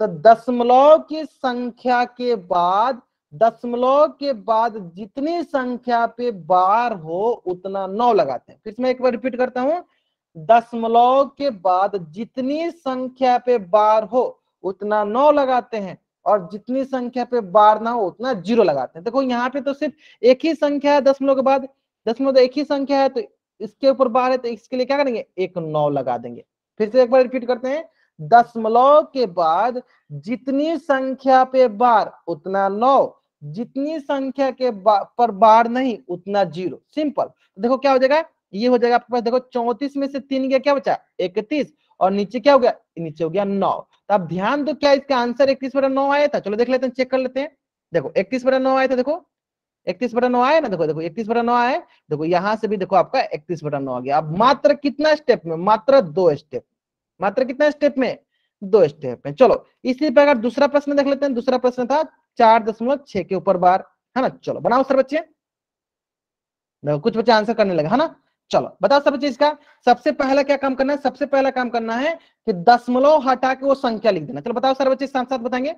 तो दशमलव की संख्या के बाद दशमलव के बाद जितनी संख्या पे बार हो उतना नौ लगाते हैं फिर मैं एक बार रिपीट करता हूं दशमलव के बाद जितनी संख्या पे बार हो उतना नौ लगाते हैं और जितनी संख्या पे बार ना हो उतना जीरो लगाते हैं देखो यहाँ पे तो सिर्फ एक ही संख्या है दशमलव के बाद दशमलव तो एक ही संख्या है तो इसके ऊपर बार है तो इसके लिए क्या करेंगे एक नौ लगा देंगे फिर से एक बार रिपीट करते हैं दशमलव के बाद जितनी संख्या पे बार उतना नौ जितनी संख्या के बा, पर बार नहीं उतना जीरो सिंपल देखो क्या हो जाएगा ये हो जाएगा आपके पास देखो चौतीस में से तीन गया क्या बचा इकतीस और नीचे क्या हो गया नीचे हो गया नौ तो अब ध्यान दो क्या इसका आंसर इकतीस बटा नौ आया था चलो देख लेते हैं चेक कर लेते हैं देखो इकतीस बटा नौ आया था देखो इकतीस बटा नौ आया ना देखो देखो इकतीस बटा नौ आया देखो यहाँ से भी देखो आपका इकतीस बटा नौ आ गया अब मात्र कितना स्टेप में मात्र दो स्टेप मात्र कितना स्टेप में दो स्टेप में चलो इसी प्रकार दूसरा प्रश्न देख लेते हैं दूसरा प्रश्न था चार दशमलव छह के ऊपर बार है ना चलो बनाओ सर बच्चे देखो कुछ बच्चे आंसर करने लगे है ना चलो बताओ सर बच्चे इसका सबसे पहला क्या काम करना है सबसे पहला काम करना है कि दशमलव हटा के वो संख्या लिख देना चलो बताओ सर बच्चे साथ साथ बताएंगे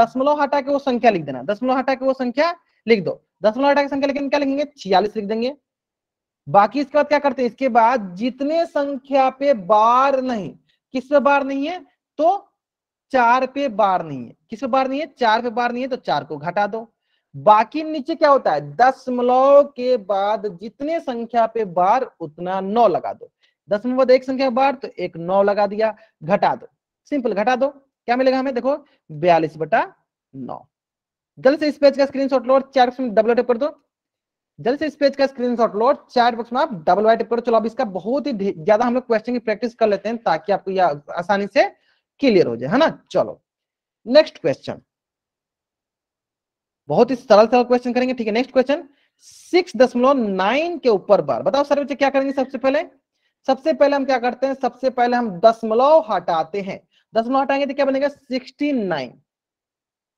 दशमलव हटा के वो संख्या लिख देना दशमलव हटा के वो संख्या लिख दो दशमलव हटा के संख्या लिखेंगे क्या लिखेंगे छियालीस लिख देंगे बाकी इसके बाद क्या करते हैं इसके बाद जितने संख्या पे बार नहीं किस पे बार नहीं है तो चार पे बार नहीं है किस पे बार नहीं है चार पे बार नहीं है तो चार को घटा दो बाकी नीचे क्या होता है दसमलव के बाद जितने संख्या पे बार उतना नौ लगा दो दसमलव बाद एक संख्या बार तो एक नौ लगा दिया घटा दो सिंपल घटा दो क्या मिलेगा हमें देखो बयालीस बटा नौ जल्द से इस पेज का स्क्रीनशॉट लो और चार डबल टेप कर दो जल्द से इस पेज का स्क्रीनशॉट लो चैट बॉक्स में आप डबल वाइट करो चलो अब इसका बहुत ही ज्यादा हम लोग क्वेश्चन की प्रैक्टिस कर लेते हैं ताकि आपको यह आसानी से क्लियर हो जाए है ना चलो नेक्स्ट क्वेश्चन बहुत ही सरल सरल क्वेश्चन करेंगे ठीक है नेक्स्ट क्वेश्चन सिक्स दशमलव नाइन के ऊपर बार बताओ सर बच्चे क्या करेंगे सबसे पहले सबसे पहले हम क्या करते हैं सबसे पहले हम दशमलव हटाते हैं दशमलव हटाएंगे तो क्या बनेगा सिक्सटी नाइन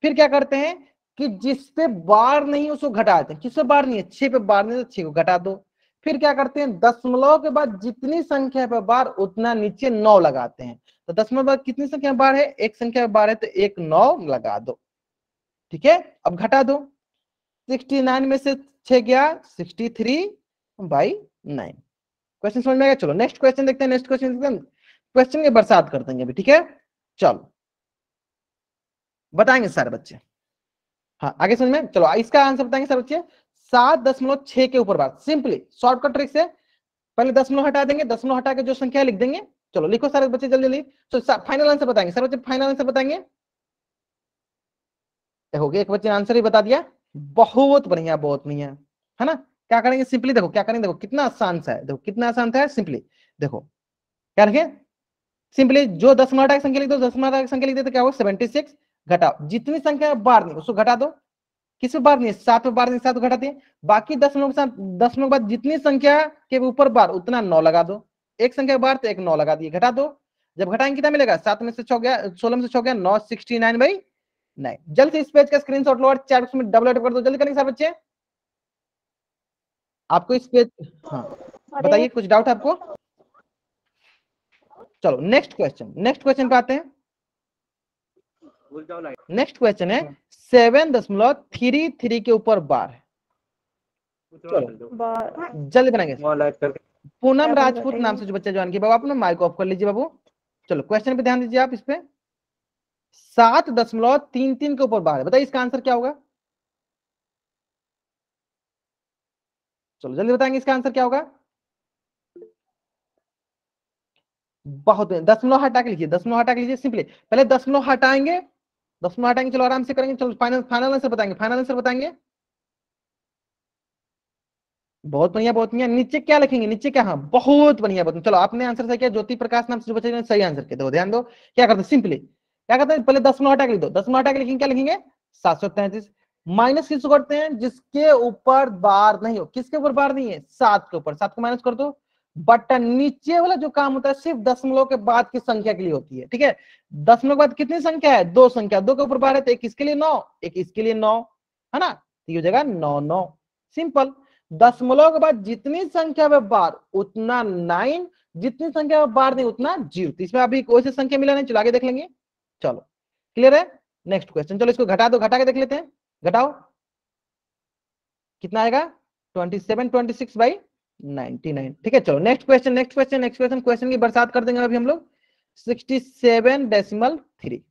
फिर क्या करते हैं कि जिस पे बार नहीं उसको घटा देते हैं किस पे बार नहीं है छह पे बार नहीं तो छह को घटा दो फिर क्या करते हैं दसमलव के बाद जितनी संख्या पे बार उतना नीचे नौ लगाते हैं तो दसमलव बाद कितनी संख्या बार है एक संख्या पे बार है तो एक नौ लगा दो ठीक है अब घटा दो सिक्सटी नाइन में से छह गया sixty three by nine question समझ में आया चलो नेक्स्ट क्वेश्चन देखते हैं नेक्स्ट क्वेश्चन देखते हैं क्वेश्चन के बरसात कर देंगे अभी ठीक है चलो बताएंगे सारे बच्चे हाँ आगे समझ में चलो इसका आंसर बताएंगे सर बच्चे सात दशमलव छह के ऊपर बात सिंपली शॉर्टकट ट्रिक से पहले दशमलव हटा देंगे दशमलव हटा के जो संख्या लिख देंगे चलो लिखो सारे बच्चे जल्दी जल्दी तो फाइनल आंसर बताएंगे सर बच्चे फाइनल आंसर बताएंगे देखो एक बच्चे ने आंसर ही बता दिया बहुत बढ़िया बहुत बढ़िया है ना क्या करेंगे सिंपली देखो क्या करेंगे देखो कितना आसान सा है देखो कितना आसान था सिंपली देखो क्या रखें सिंपली जो दस मार्टा की संख्या लिख दो दस मार्टा की संख्या लिख देते तो क्या होगा सेवेंटी सिक्स घटाओ जितनी संख्या बार नहीं उसको घटा दो किस पे बार नहीं सात पे बार नहीं सात घटा हैं बाकी दस के साथ दशमलव बाद जितनी संख्या के ऊपर बार उतना नौ लगा दो एक संख्या बार तो एक नौ लगा दिए घटा दो जब घटाएंगे कितना मिलेगा सात में से छो गया सोलह में से छो गया नौ सिक्सटी नाइन बाई नाइन जल्द से इस पेज का स्क्रीन शॉट लो और चार में डबल कर दो जल्दी करेंगे सर बच्चे आपको इस पेज हाँ बताइए कुछ डाउट आपको चलो नेक्स्ट क्वेश्चन नेक्स्ट क्वेश्चन पे आते हैं नेक्स्ट क्वेश्चन है सेवन दशमलव थ्री थ्री के ऊपर बार है जल्दी बनाएंगे पूनम राजपूत नाम से जो बच्चा ज्वाइन किया बाबू आप माइक ऑफ कर लीजिए बाबू चलो क्वेश्चन पे ध्यान दीजिए आप इस पे सात दशमलव तीन तीन के ऊपर बार है बताइए इसका आंसर क्या होगा चलो जल्दी बताएंगे इसका आंसर क्या होगा बहुत दशमलव हटा के लिखिए दशमलव हटा के लीजिए सिंपली पहले दशमलव हटाएंगे दस में हटाएंगे चलो आराम से करेंगे चलो फाइनल फाइनल आंसर बताएंगे फाइनल आंसर बताएंगे बहुत बढ़िया बहुत बढ़िया नीचे क्या लिखेंगे नीचे क्या हाँ बहुत बढ़िया बहुत चलो आपने आंसर सही किया ज्योति प्रकाश नाम से जो ने सही आंसर किया दो ध्यान दो क्या करते सिंपली क्या करते हैं पहले दस में हटा के लिख दो दस में हटा के लिखेंगे क्या लिखेंगे सात सौ तैंतीस माइनस किसको करते हैं जिसके ऊपर बार नहीं हो किसके ऊपर बार नहीं है सात के ऊपर सात को माइनस कर दो बट नीचे वाला जो काम होता है सिर्फ दशमलव के बाद की संख्या के लिए होती है ठीक है दशमलव के बाद कितनी संख्या है दो संख्या दो के ऊपर बारह तो एक इसके लिए नौ एक इसके लिए नौ है ना तो ये हो जाएगा नौ नौ सिंपल दशमलव के बाद जितनी संख्या में बार उतना नाइन जितनी संख्या में बार नहीं उतना जीरो तो इसमें अभी कोई से संख्या मिला नहीं चलो आगे देख लेंगे चलो क्लियर है नेक्स्ट क्वेश्चन चलो इसको घटा दो घटा के देख लेते हैं घटाओ कितना आएगा twenty seven twenty six by 99 ठीक है चलो next question next question next question question की बरसात कर देंगे अभी हम लोग 67 डेसिमल थ्री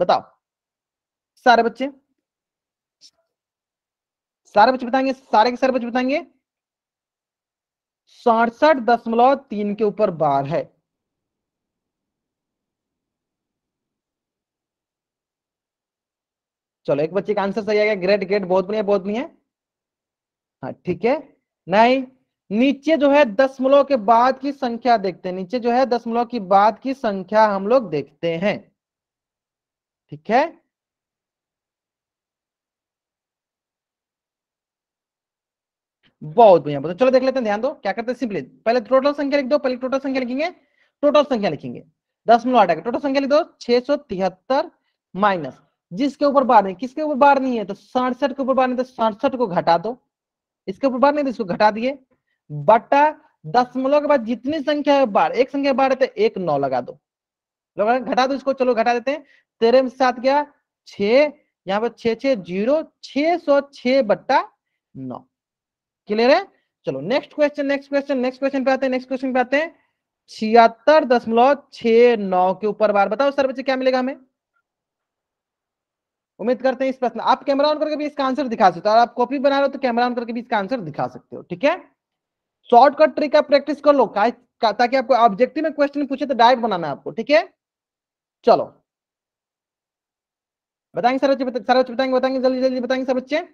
बताओ सारे बच्चे सारे बच्चे बताएंगे सारे के सारे बच्चे बताएंगे सड़सठ दशमलव तीन के ऊपर बार है चलो एक बच्चे का आंसर सही आ गया ग्रेट ग्रेट बहुत बढ़िया बहुत बढ़िया हाँ ठीक है नहीं नीचे जो है दसमलव के बाद की संख्या देखते हैं नीचे जो है दसमलव की बाद की संख्या हम लोग देखते हैं ठीक है बहुत बढ़िया चलो देख लेते हैं ध्यान दो क्या करते हैं सिंपली पहले टोटल संख्या लिख दो पहले टोटल संख्या लिखेंगे टोटल संख्या लिखेंगे दशमलव आठ टोटल संख्या लिख दो छह सौ तिहत्तर माइनस जिसके ऊपर बार नहीं किसके ऊपर बार नहीं है तो सड़सठ के ऊपर बार नहीं तो सड़सठ को घटा दो इसके ऊपर बार नहीं तो इसको घटा दिए बट्टा दशमलव के बाद जितनी संख्या है बार एक संख्या बार है तो एक नौ लगा दो लोग घटा दो इसको चलो घटा देते हैं तेरह में सात गया छ यहाँ पर छे छे जीरो छह सौ छह बट्टा नौ क्लियर है चलो next question next question next question पे आते हैं नेक्स्ट क्वेश्चन पे आते हैं छिहत्तर दशमलव छह नौ के ऊपर बार बताओ सर बच्चे क्या मिलेगा हमें उम्मीद करते हैं इस प्रश्न आप कैमरा ऑन करके भी इसका आंसर दिखा सकते हो और आप कॉपी बना रहे हो तो कैमरा ऑन करके भी इसका आंसर दिखा सकते हो ठीक है शॉर्टकट ट्रिक आप प्रैक्टिस कर लो ताकि आपको ऑब्जेक्टिव में क्वेश्चन पूछे तो डायरेक्ट बनाना है आपको ठीक है चलो बताएंगे सर बच्चे सारे बच्चे बताएंगे बताएंगे जल्दी जल्दी बताएंगे सर बच्चे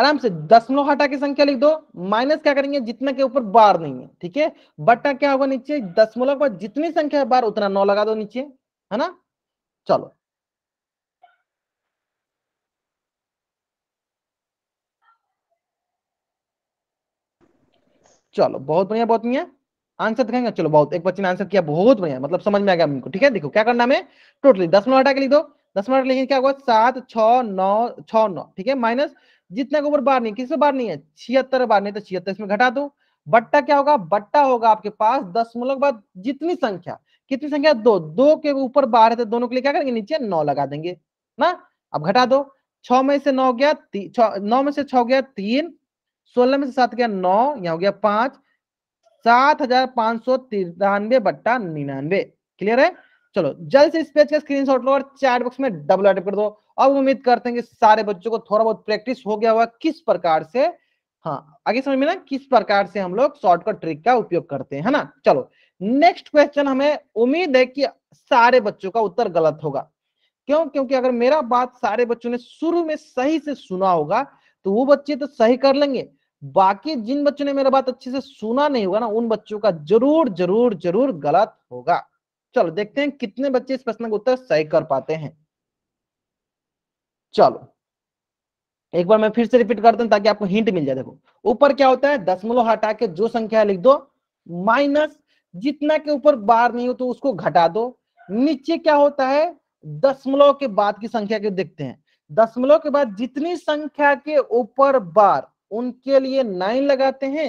आराम से दसमलव हटा के संख्या लिख दो माइनस क्या करेंगे जितना के ऊपर बार नहीं है ठीक है बट्टा क्या होगा नीचे दसमलव पर जितनी संख्या है बार उतना नौ लगा दो नीचे है ना चलो चलो बहुत बढ़िया बहुत बढ़िया आंसर दिखाएंगे चलो बहुत एक बच्चे ने आंसर किया बहुत बढ़िया मतलब समझ में आ गया हमको ठीक है देखो क्या करना है टोटली दस मिनट हटा के लिख दो दस मिनट लेकिन क्या हुआ सात छ नौ छ नौ ठीक है माइनस जितना के ऊपर बार नहीं किस बार नहीं है छिहत्तर बार नहीं तो छिहत्तर इसमें घटा दो बट्टा क्या होगा बट्टा होगा आपके पास दशमलव बाद जितनी संख्या कितनी संख्या दो दो के ऊपर बार है तो दोनों के लिए क्या करेंगे नीचे नौ लगा देंगे ना अब घटा दो छ में से नौ गया नौ में से छ गया तीन सोलह में से सात गया नौ यहाँ हो गया पांच सात हजार पांच सौ तिरानवे बट्टा निन्यानवे क्लियर है चलो जल्द से इस पेज का स्क्रीन शॉट लो और चैट बॉक्स में डबल अटैप कर दो अब उम्मीद करते हैं कि सारे बच्चों को थोड़ा बहुत प्रैक्टिस हो गया हुआ किस प्रकार से हाँ आगे समझ में ना किस प्रकार से हम लोग शॉर्टकट ट्रिक का उपयोग करते हैं है ना चलो नेक्स्ट क्वेश्चन हमें उम्मीद है कि सारे बच्चों का उत्तर गलत होगा क्यों क्योंकि अगर मेरा बात सारे बच्चों ने शुरू में सही से सुना होगा तो वो बच्चे तो सही कर लेंगे बाकी जिन बच्चों ने मेरा बात अच्छे से सुना नहीं होगा ना उन बच्चों का जरूर जरूर जरूर गलत होगा चलो देखते हैं कितने बच्चे इस प्रश्न का उत्तर सही कर पाते हैं चलो एक बार मैं फिर से रिपीट करता हूं ताकि आपको हिंट मिल जाए देखो ऊपर क्या होता है दसमलव हटा के जो संख्या लिख दो माइनस जितना के ऊपर बार नहीं हो तो उसको घटा दो नीचे क्या होता है दसमलव के बाद की संख्या के देखते हैं दसमलव के बाद जितनी संख्या के ऊपर बार उनके लिए नाइन लगाते हैं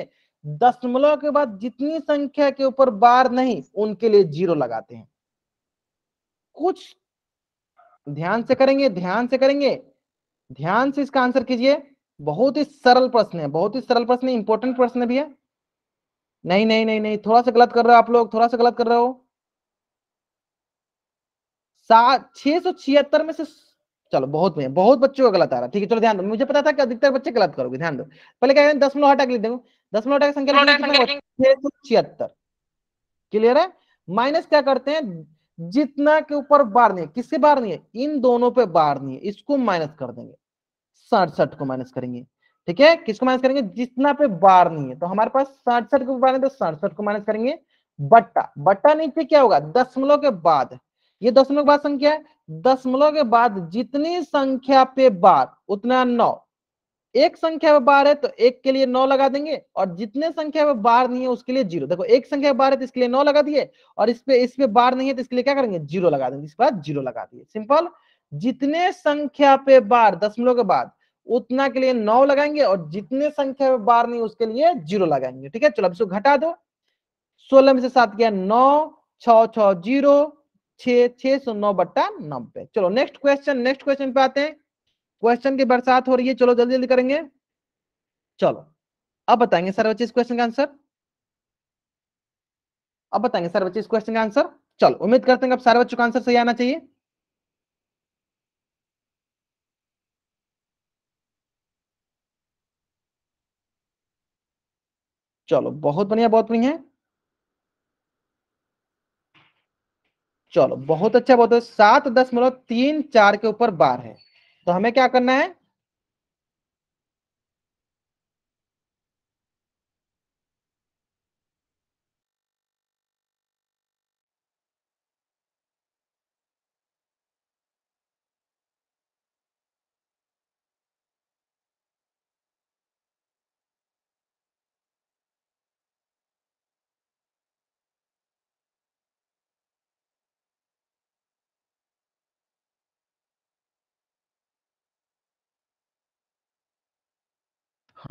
दशमलव के बाद जितनी संख्या के ऊपर बार नहीं उनके लिए जीरो लगाते हैं कुछ ध्यान से करेंगे ध्यान से करेंगे ध्यान से इसका आंसर कीजिए बहुत ही सरल प्रश्न है बहुत ही सरल प्रश्न है इंपॉर्टेंट प्रश्न भी है नहीं नहीं नहीं नहीं थोड़ा सा गलत कर रहे हो आप लोग थोड़ा सा गलत कर रहे हो सात छह सौ छिहत्तर में से चलो बहुत में बहुत बच्चों का गलत आ रहा है ठीक है चलो ध्यान दो मुझे पता था कि अधिकतर बच्चे गलत करोगे ध्यान दो पहले क्या दस मिनट हटा के लिख देंगे मिनट हटा संख्या छह सौ छिहत्तर क्लियर है माइनस क्या करते हैं जितना के ऊपर बार नहीं है किससे बार नहीं है इन दोनों पे बार नहीं है इसको माइनस कर देंगे सड़सठ को माइनस करेंगे ठीक है किसको माइनस करेंगे जितना पे बार नहीं है तो हमारे पास सड़सठ के ऊपर तो सड़सठ को माइनस करेंगे बट्टा बट्टा नीचे क्या होगा दसमलव के बाद ये दशमलव के बाद संख्या है दशमलव के बाद जितनी संख्या पे बार उतना नौ एक संख्या पे बार है तो एक के लिए नौ लगा देंगे और जितने संख्या पे बार नहीं है उसके लिए जीरो देखो एक संख्या बार है तो इसके लिए नौ लगा दिए और इस पे इस पे बार नहीं है तो इसके लिए क्या करेंगे जीरो लगा देंगे इसके बाद जीरो लगा दिए सिंपल जितने संख्या पे बार दशमलव के बाद उतना के लिए नौ लगाएंगे और जितने संख्या पे बार नहीं उसके लिए जीरो लगाएंगे ठीक है चलो अब इसको घटा दो सोलह में से सात गया नौ छ जीरो छह सौ नौ बट्टा नब्बे चलो नेक्स्ट क्वेश्चन नेक्स्ट क्वेश्चन पे आते हैं क्वेश्चन की बरसात हो रही है चलो जल्दी जल्दी करेंगे चलो अब बताएंगे सर बच्चे इस क्वेश्चन का आंसर अब बताएंगे सर बच्चे इस क्वेश्चन का आंसर चलो उम्मीद करते हैं अब सारे बच्चों का आंसर सही आना चाहिए चलो बहुत बढ़िया बहुत बढ़िया चलो बहुत अच्छा बहुत सात दशमलव तीन चार के ऊपर बार है तो हमें क्या करना है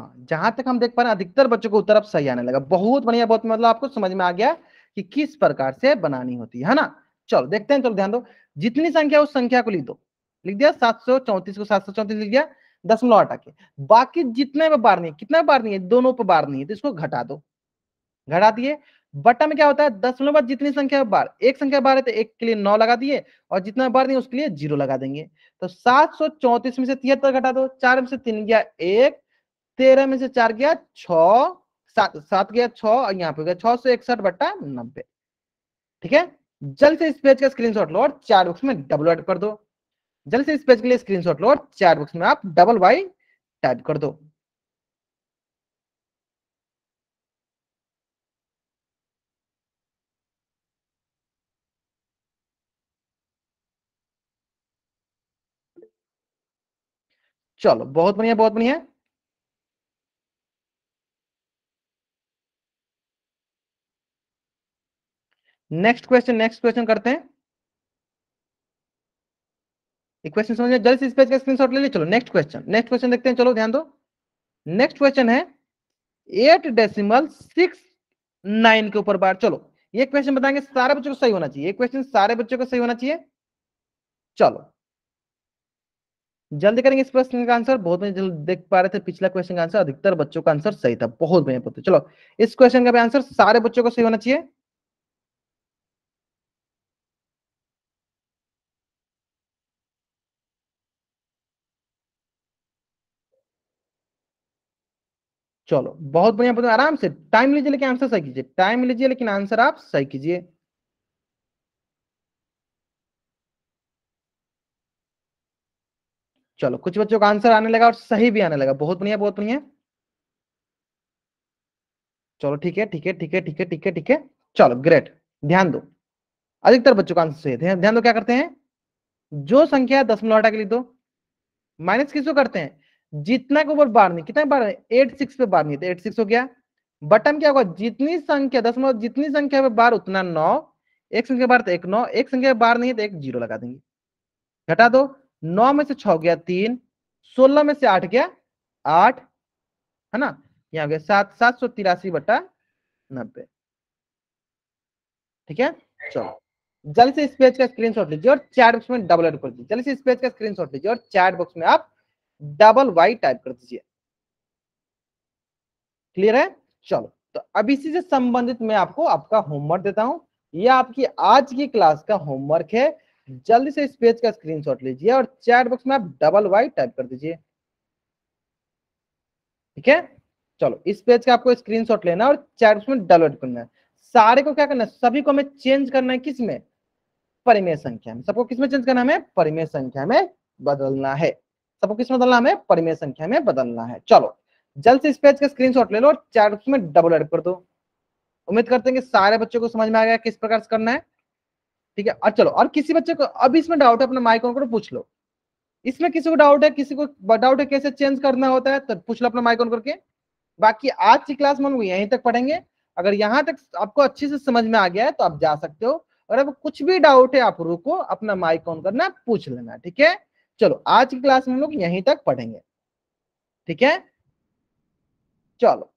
हाँ जहां तक हम देख पा रहे हैं अधिकतर बच्चों को उत्तर अब सही आने लगा बहुत बढ़िया बहुत मतलब आपको समझ में आ गया कि किस प्रकार से बनानी होती है ना चलो देखते हैं चलो ध्यान दो जितनी संख्या उस संख्या को लिख दो लिख दिया सात सौ चौंतीस को सात सौ चौंतीस लिख दिया दशमलव हटा के बाकी जितने पे बार नहीं कितना बार नहीं है दोनों पे बार नहीं है तो इसको घटा दो घटा दिए बटा में क्या होता है दशमलव बाद जितनी संख्या बार एक संख्या बार है तो एक के लिए नौ लगा दिए और जितना बार नहीं उसके लिए जीरो लगा देंगे तो सात सौ चौंतीस में से तिहत्तर घटा दो चार में से तीन गया एक तेरह में से चार गया छ सात सात गया छ और यहाँ पे गया छह सौ इकसठ बट्टा नब्बे ठीक है जल्द से इस पेज का स्क्रीनशॉट लो और चार बुक्स में डबल ऐड कर दो जल्द से इस पेज के लिए स्क्रीनशॉट लो और चार बुक्स में आप डबल वाई टाइप कर दो चलो बहुत बढ़िया बहुत बढ़िया नेक्स्ट क्वेश्चन नेक्स्ट क्वेश्चन करते हैं क्वेश्चन समझ जल्द से इस पेज का स्क्रीनशॉट ले ले चलो नेक्स्ट क्वेश्चन नेक्स्ट क्वेश्चन देखते हैं चलो ध्यान दो नेक्स्ट क्वेश्चन है एट डेसिमल सिक्स नाइन के ऊपर बार चलो ये क्वेश्चन बताएंगे सारे बच्चों को सही होना चाहिए ये क्वेश्चन सारे बच्चों को सही होना चाहिए चलो जल्दी करेंगे इस प्रश्न का आंसर बहुत जल्द देख पा रहे थे पिछला क्वेश्चन का आंसर अधिकतर बच्चों का आंसर सही था बहुत बढ़िया चलो इस क्वेश्चन का भी आंसर सारे बच्चों को सही होना चाहिए चलो बहुत बढ़िया बताओ आराम से टाइम लीजिए लेकिन आंसर सही कीजिए टाइम लीजिए लेकिन आंसर आप सही कीजिए चलो कुछ बच्चों का आंसर आने लगा और सही भी आने लगा बहुत बढ़िया बहुत बढ़िया चलो ठीक है ठीक है ठीक है ठीक है ठीक है ठीक है चलो ग्रेट ध्यान दो अधिकतर बच्चों का आंसर सही ध्यान ध्यान दो क्या करते हैं जो संख्या दस हटा के लिए दो माइनस किसको करते हैं जितना के ऊपर बार नहीं कितना बार एट सिक्स पे बार नहीं था एट सिक्स हो गया बटन क्या होगा जितनी संख्या दस मतलब जितनी संख्या पे बार उतना नौ एक संख्या बार तो एक नौ एक संख्या बार नहीं तो एक जीरो लगा देंगे घटा दो नौ में से छ गया तीन सोलह में से आठ गया आठ है ना यहाँ गया सात सात सौ तिरासी बटा नब्बे ठीक है चलो जल्दी से इस पेज का स्क्रीनशॉट लीजिए और चैट बॉक्स में डबल एड कर दीजिए जल्दी से इस पेज का स्क्रीनशॉट लीजिए और चैट बॉक्स में आप डबल वाई टाइप कर दीजिए क्लियर है चलो तो अब इसी से संबंधित मैं आपको आपका होमवर्क देता हूं यह आपकी आज की क्लास का होमवर्क है जल्दी से इस पेज का स्क्रीनशॉट लीजिए और चैट बॉक्स में आप डबल वाई टाइप कर दीजिए ठीक है चलो इस पेज का आपको स्क्रीनशॉट लेना और चैट बॉक्स में डाउनलोड करना है सारे को क्या करना है सभी को हमें चेंज करना है किसमें परिमेय संख्या में सबको किसमें चेंज करना है हमें परिमेय संख्या में बदलना है सबको किसमें बदलना हमें परिमेय संख्या में बदलना है चलो जल्द से इस पेज का स्क्रीनशॉट ले लो और चार में डबल एड कर दो उम्मीद करते हैं कि सारे बच्चों को समझ में आ गया किस प्रकार से करना है ठीक है और चलो और किसी बच्चे को अब इसमें डाउट है अपने माइक ऑन करो पूछ लो इसमें किसी को डाउट है किसी को डाउट है कैसे चेंज करना होता है तो पूछ लो अपना माइक ऑन करके बाकी आज की क्लास में हम यहीं तक पढ़ेंगे अगर यहाँ तक आपको अच्छे से समझ में आ गया है तो आप जा सकते हो और अब कुछ भी डाउट है आप रुको अपना माइक ऑन करना पूछ लेना ठीक है चलो आज की क्लास में हम लोग यहीं तक पढ़ेंगे ठीक है चलो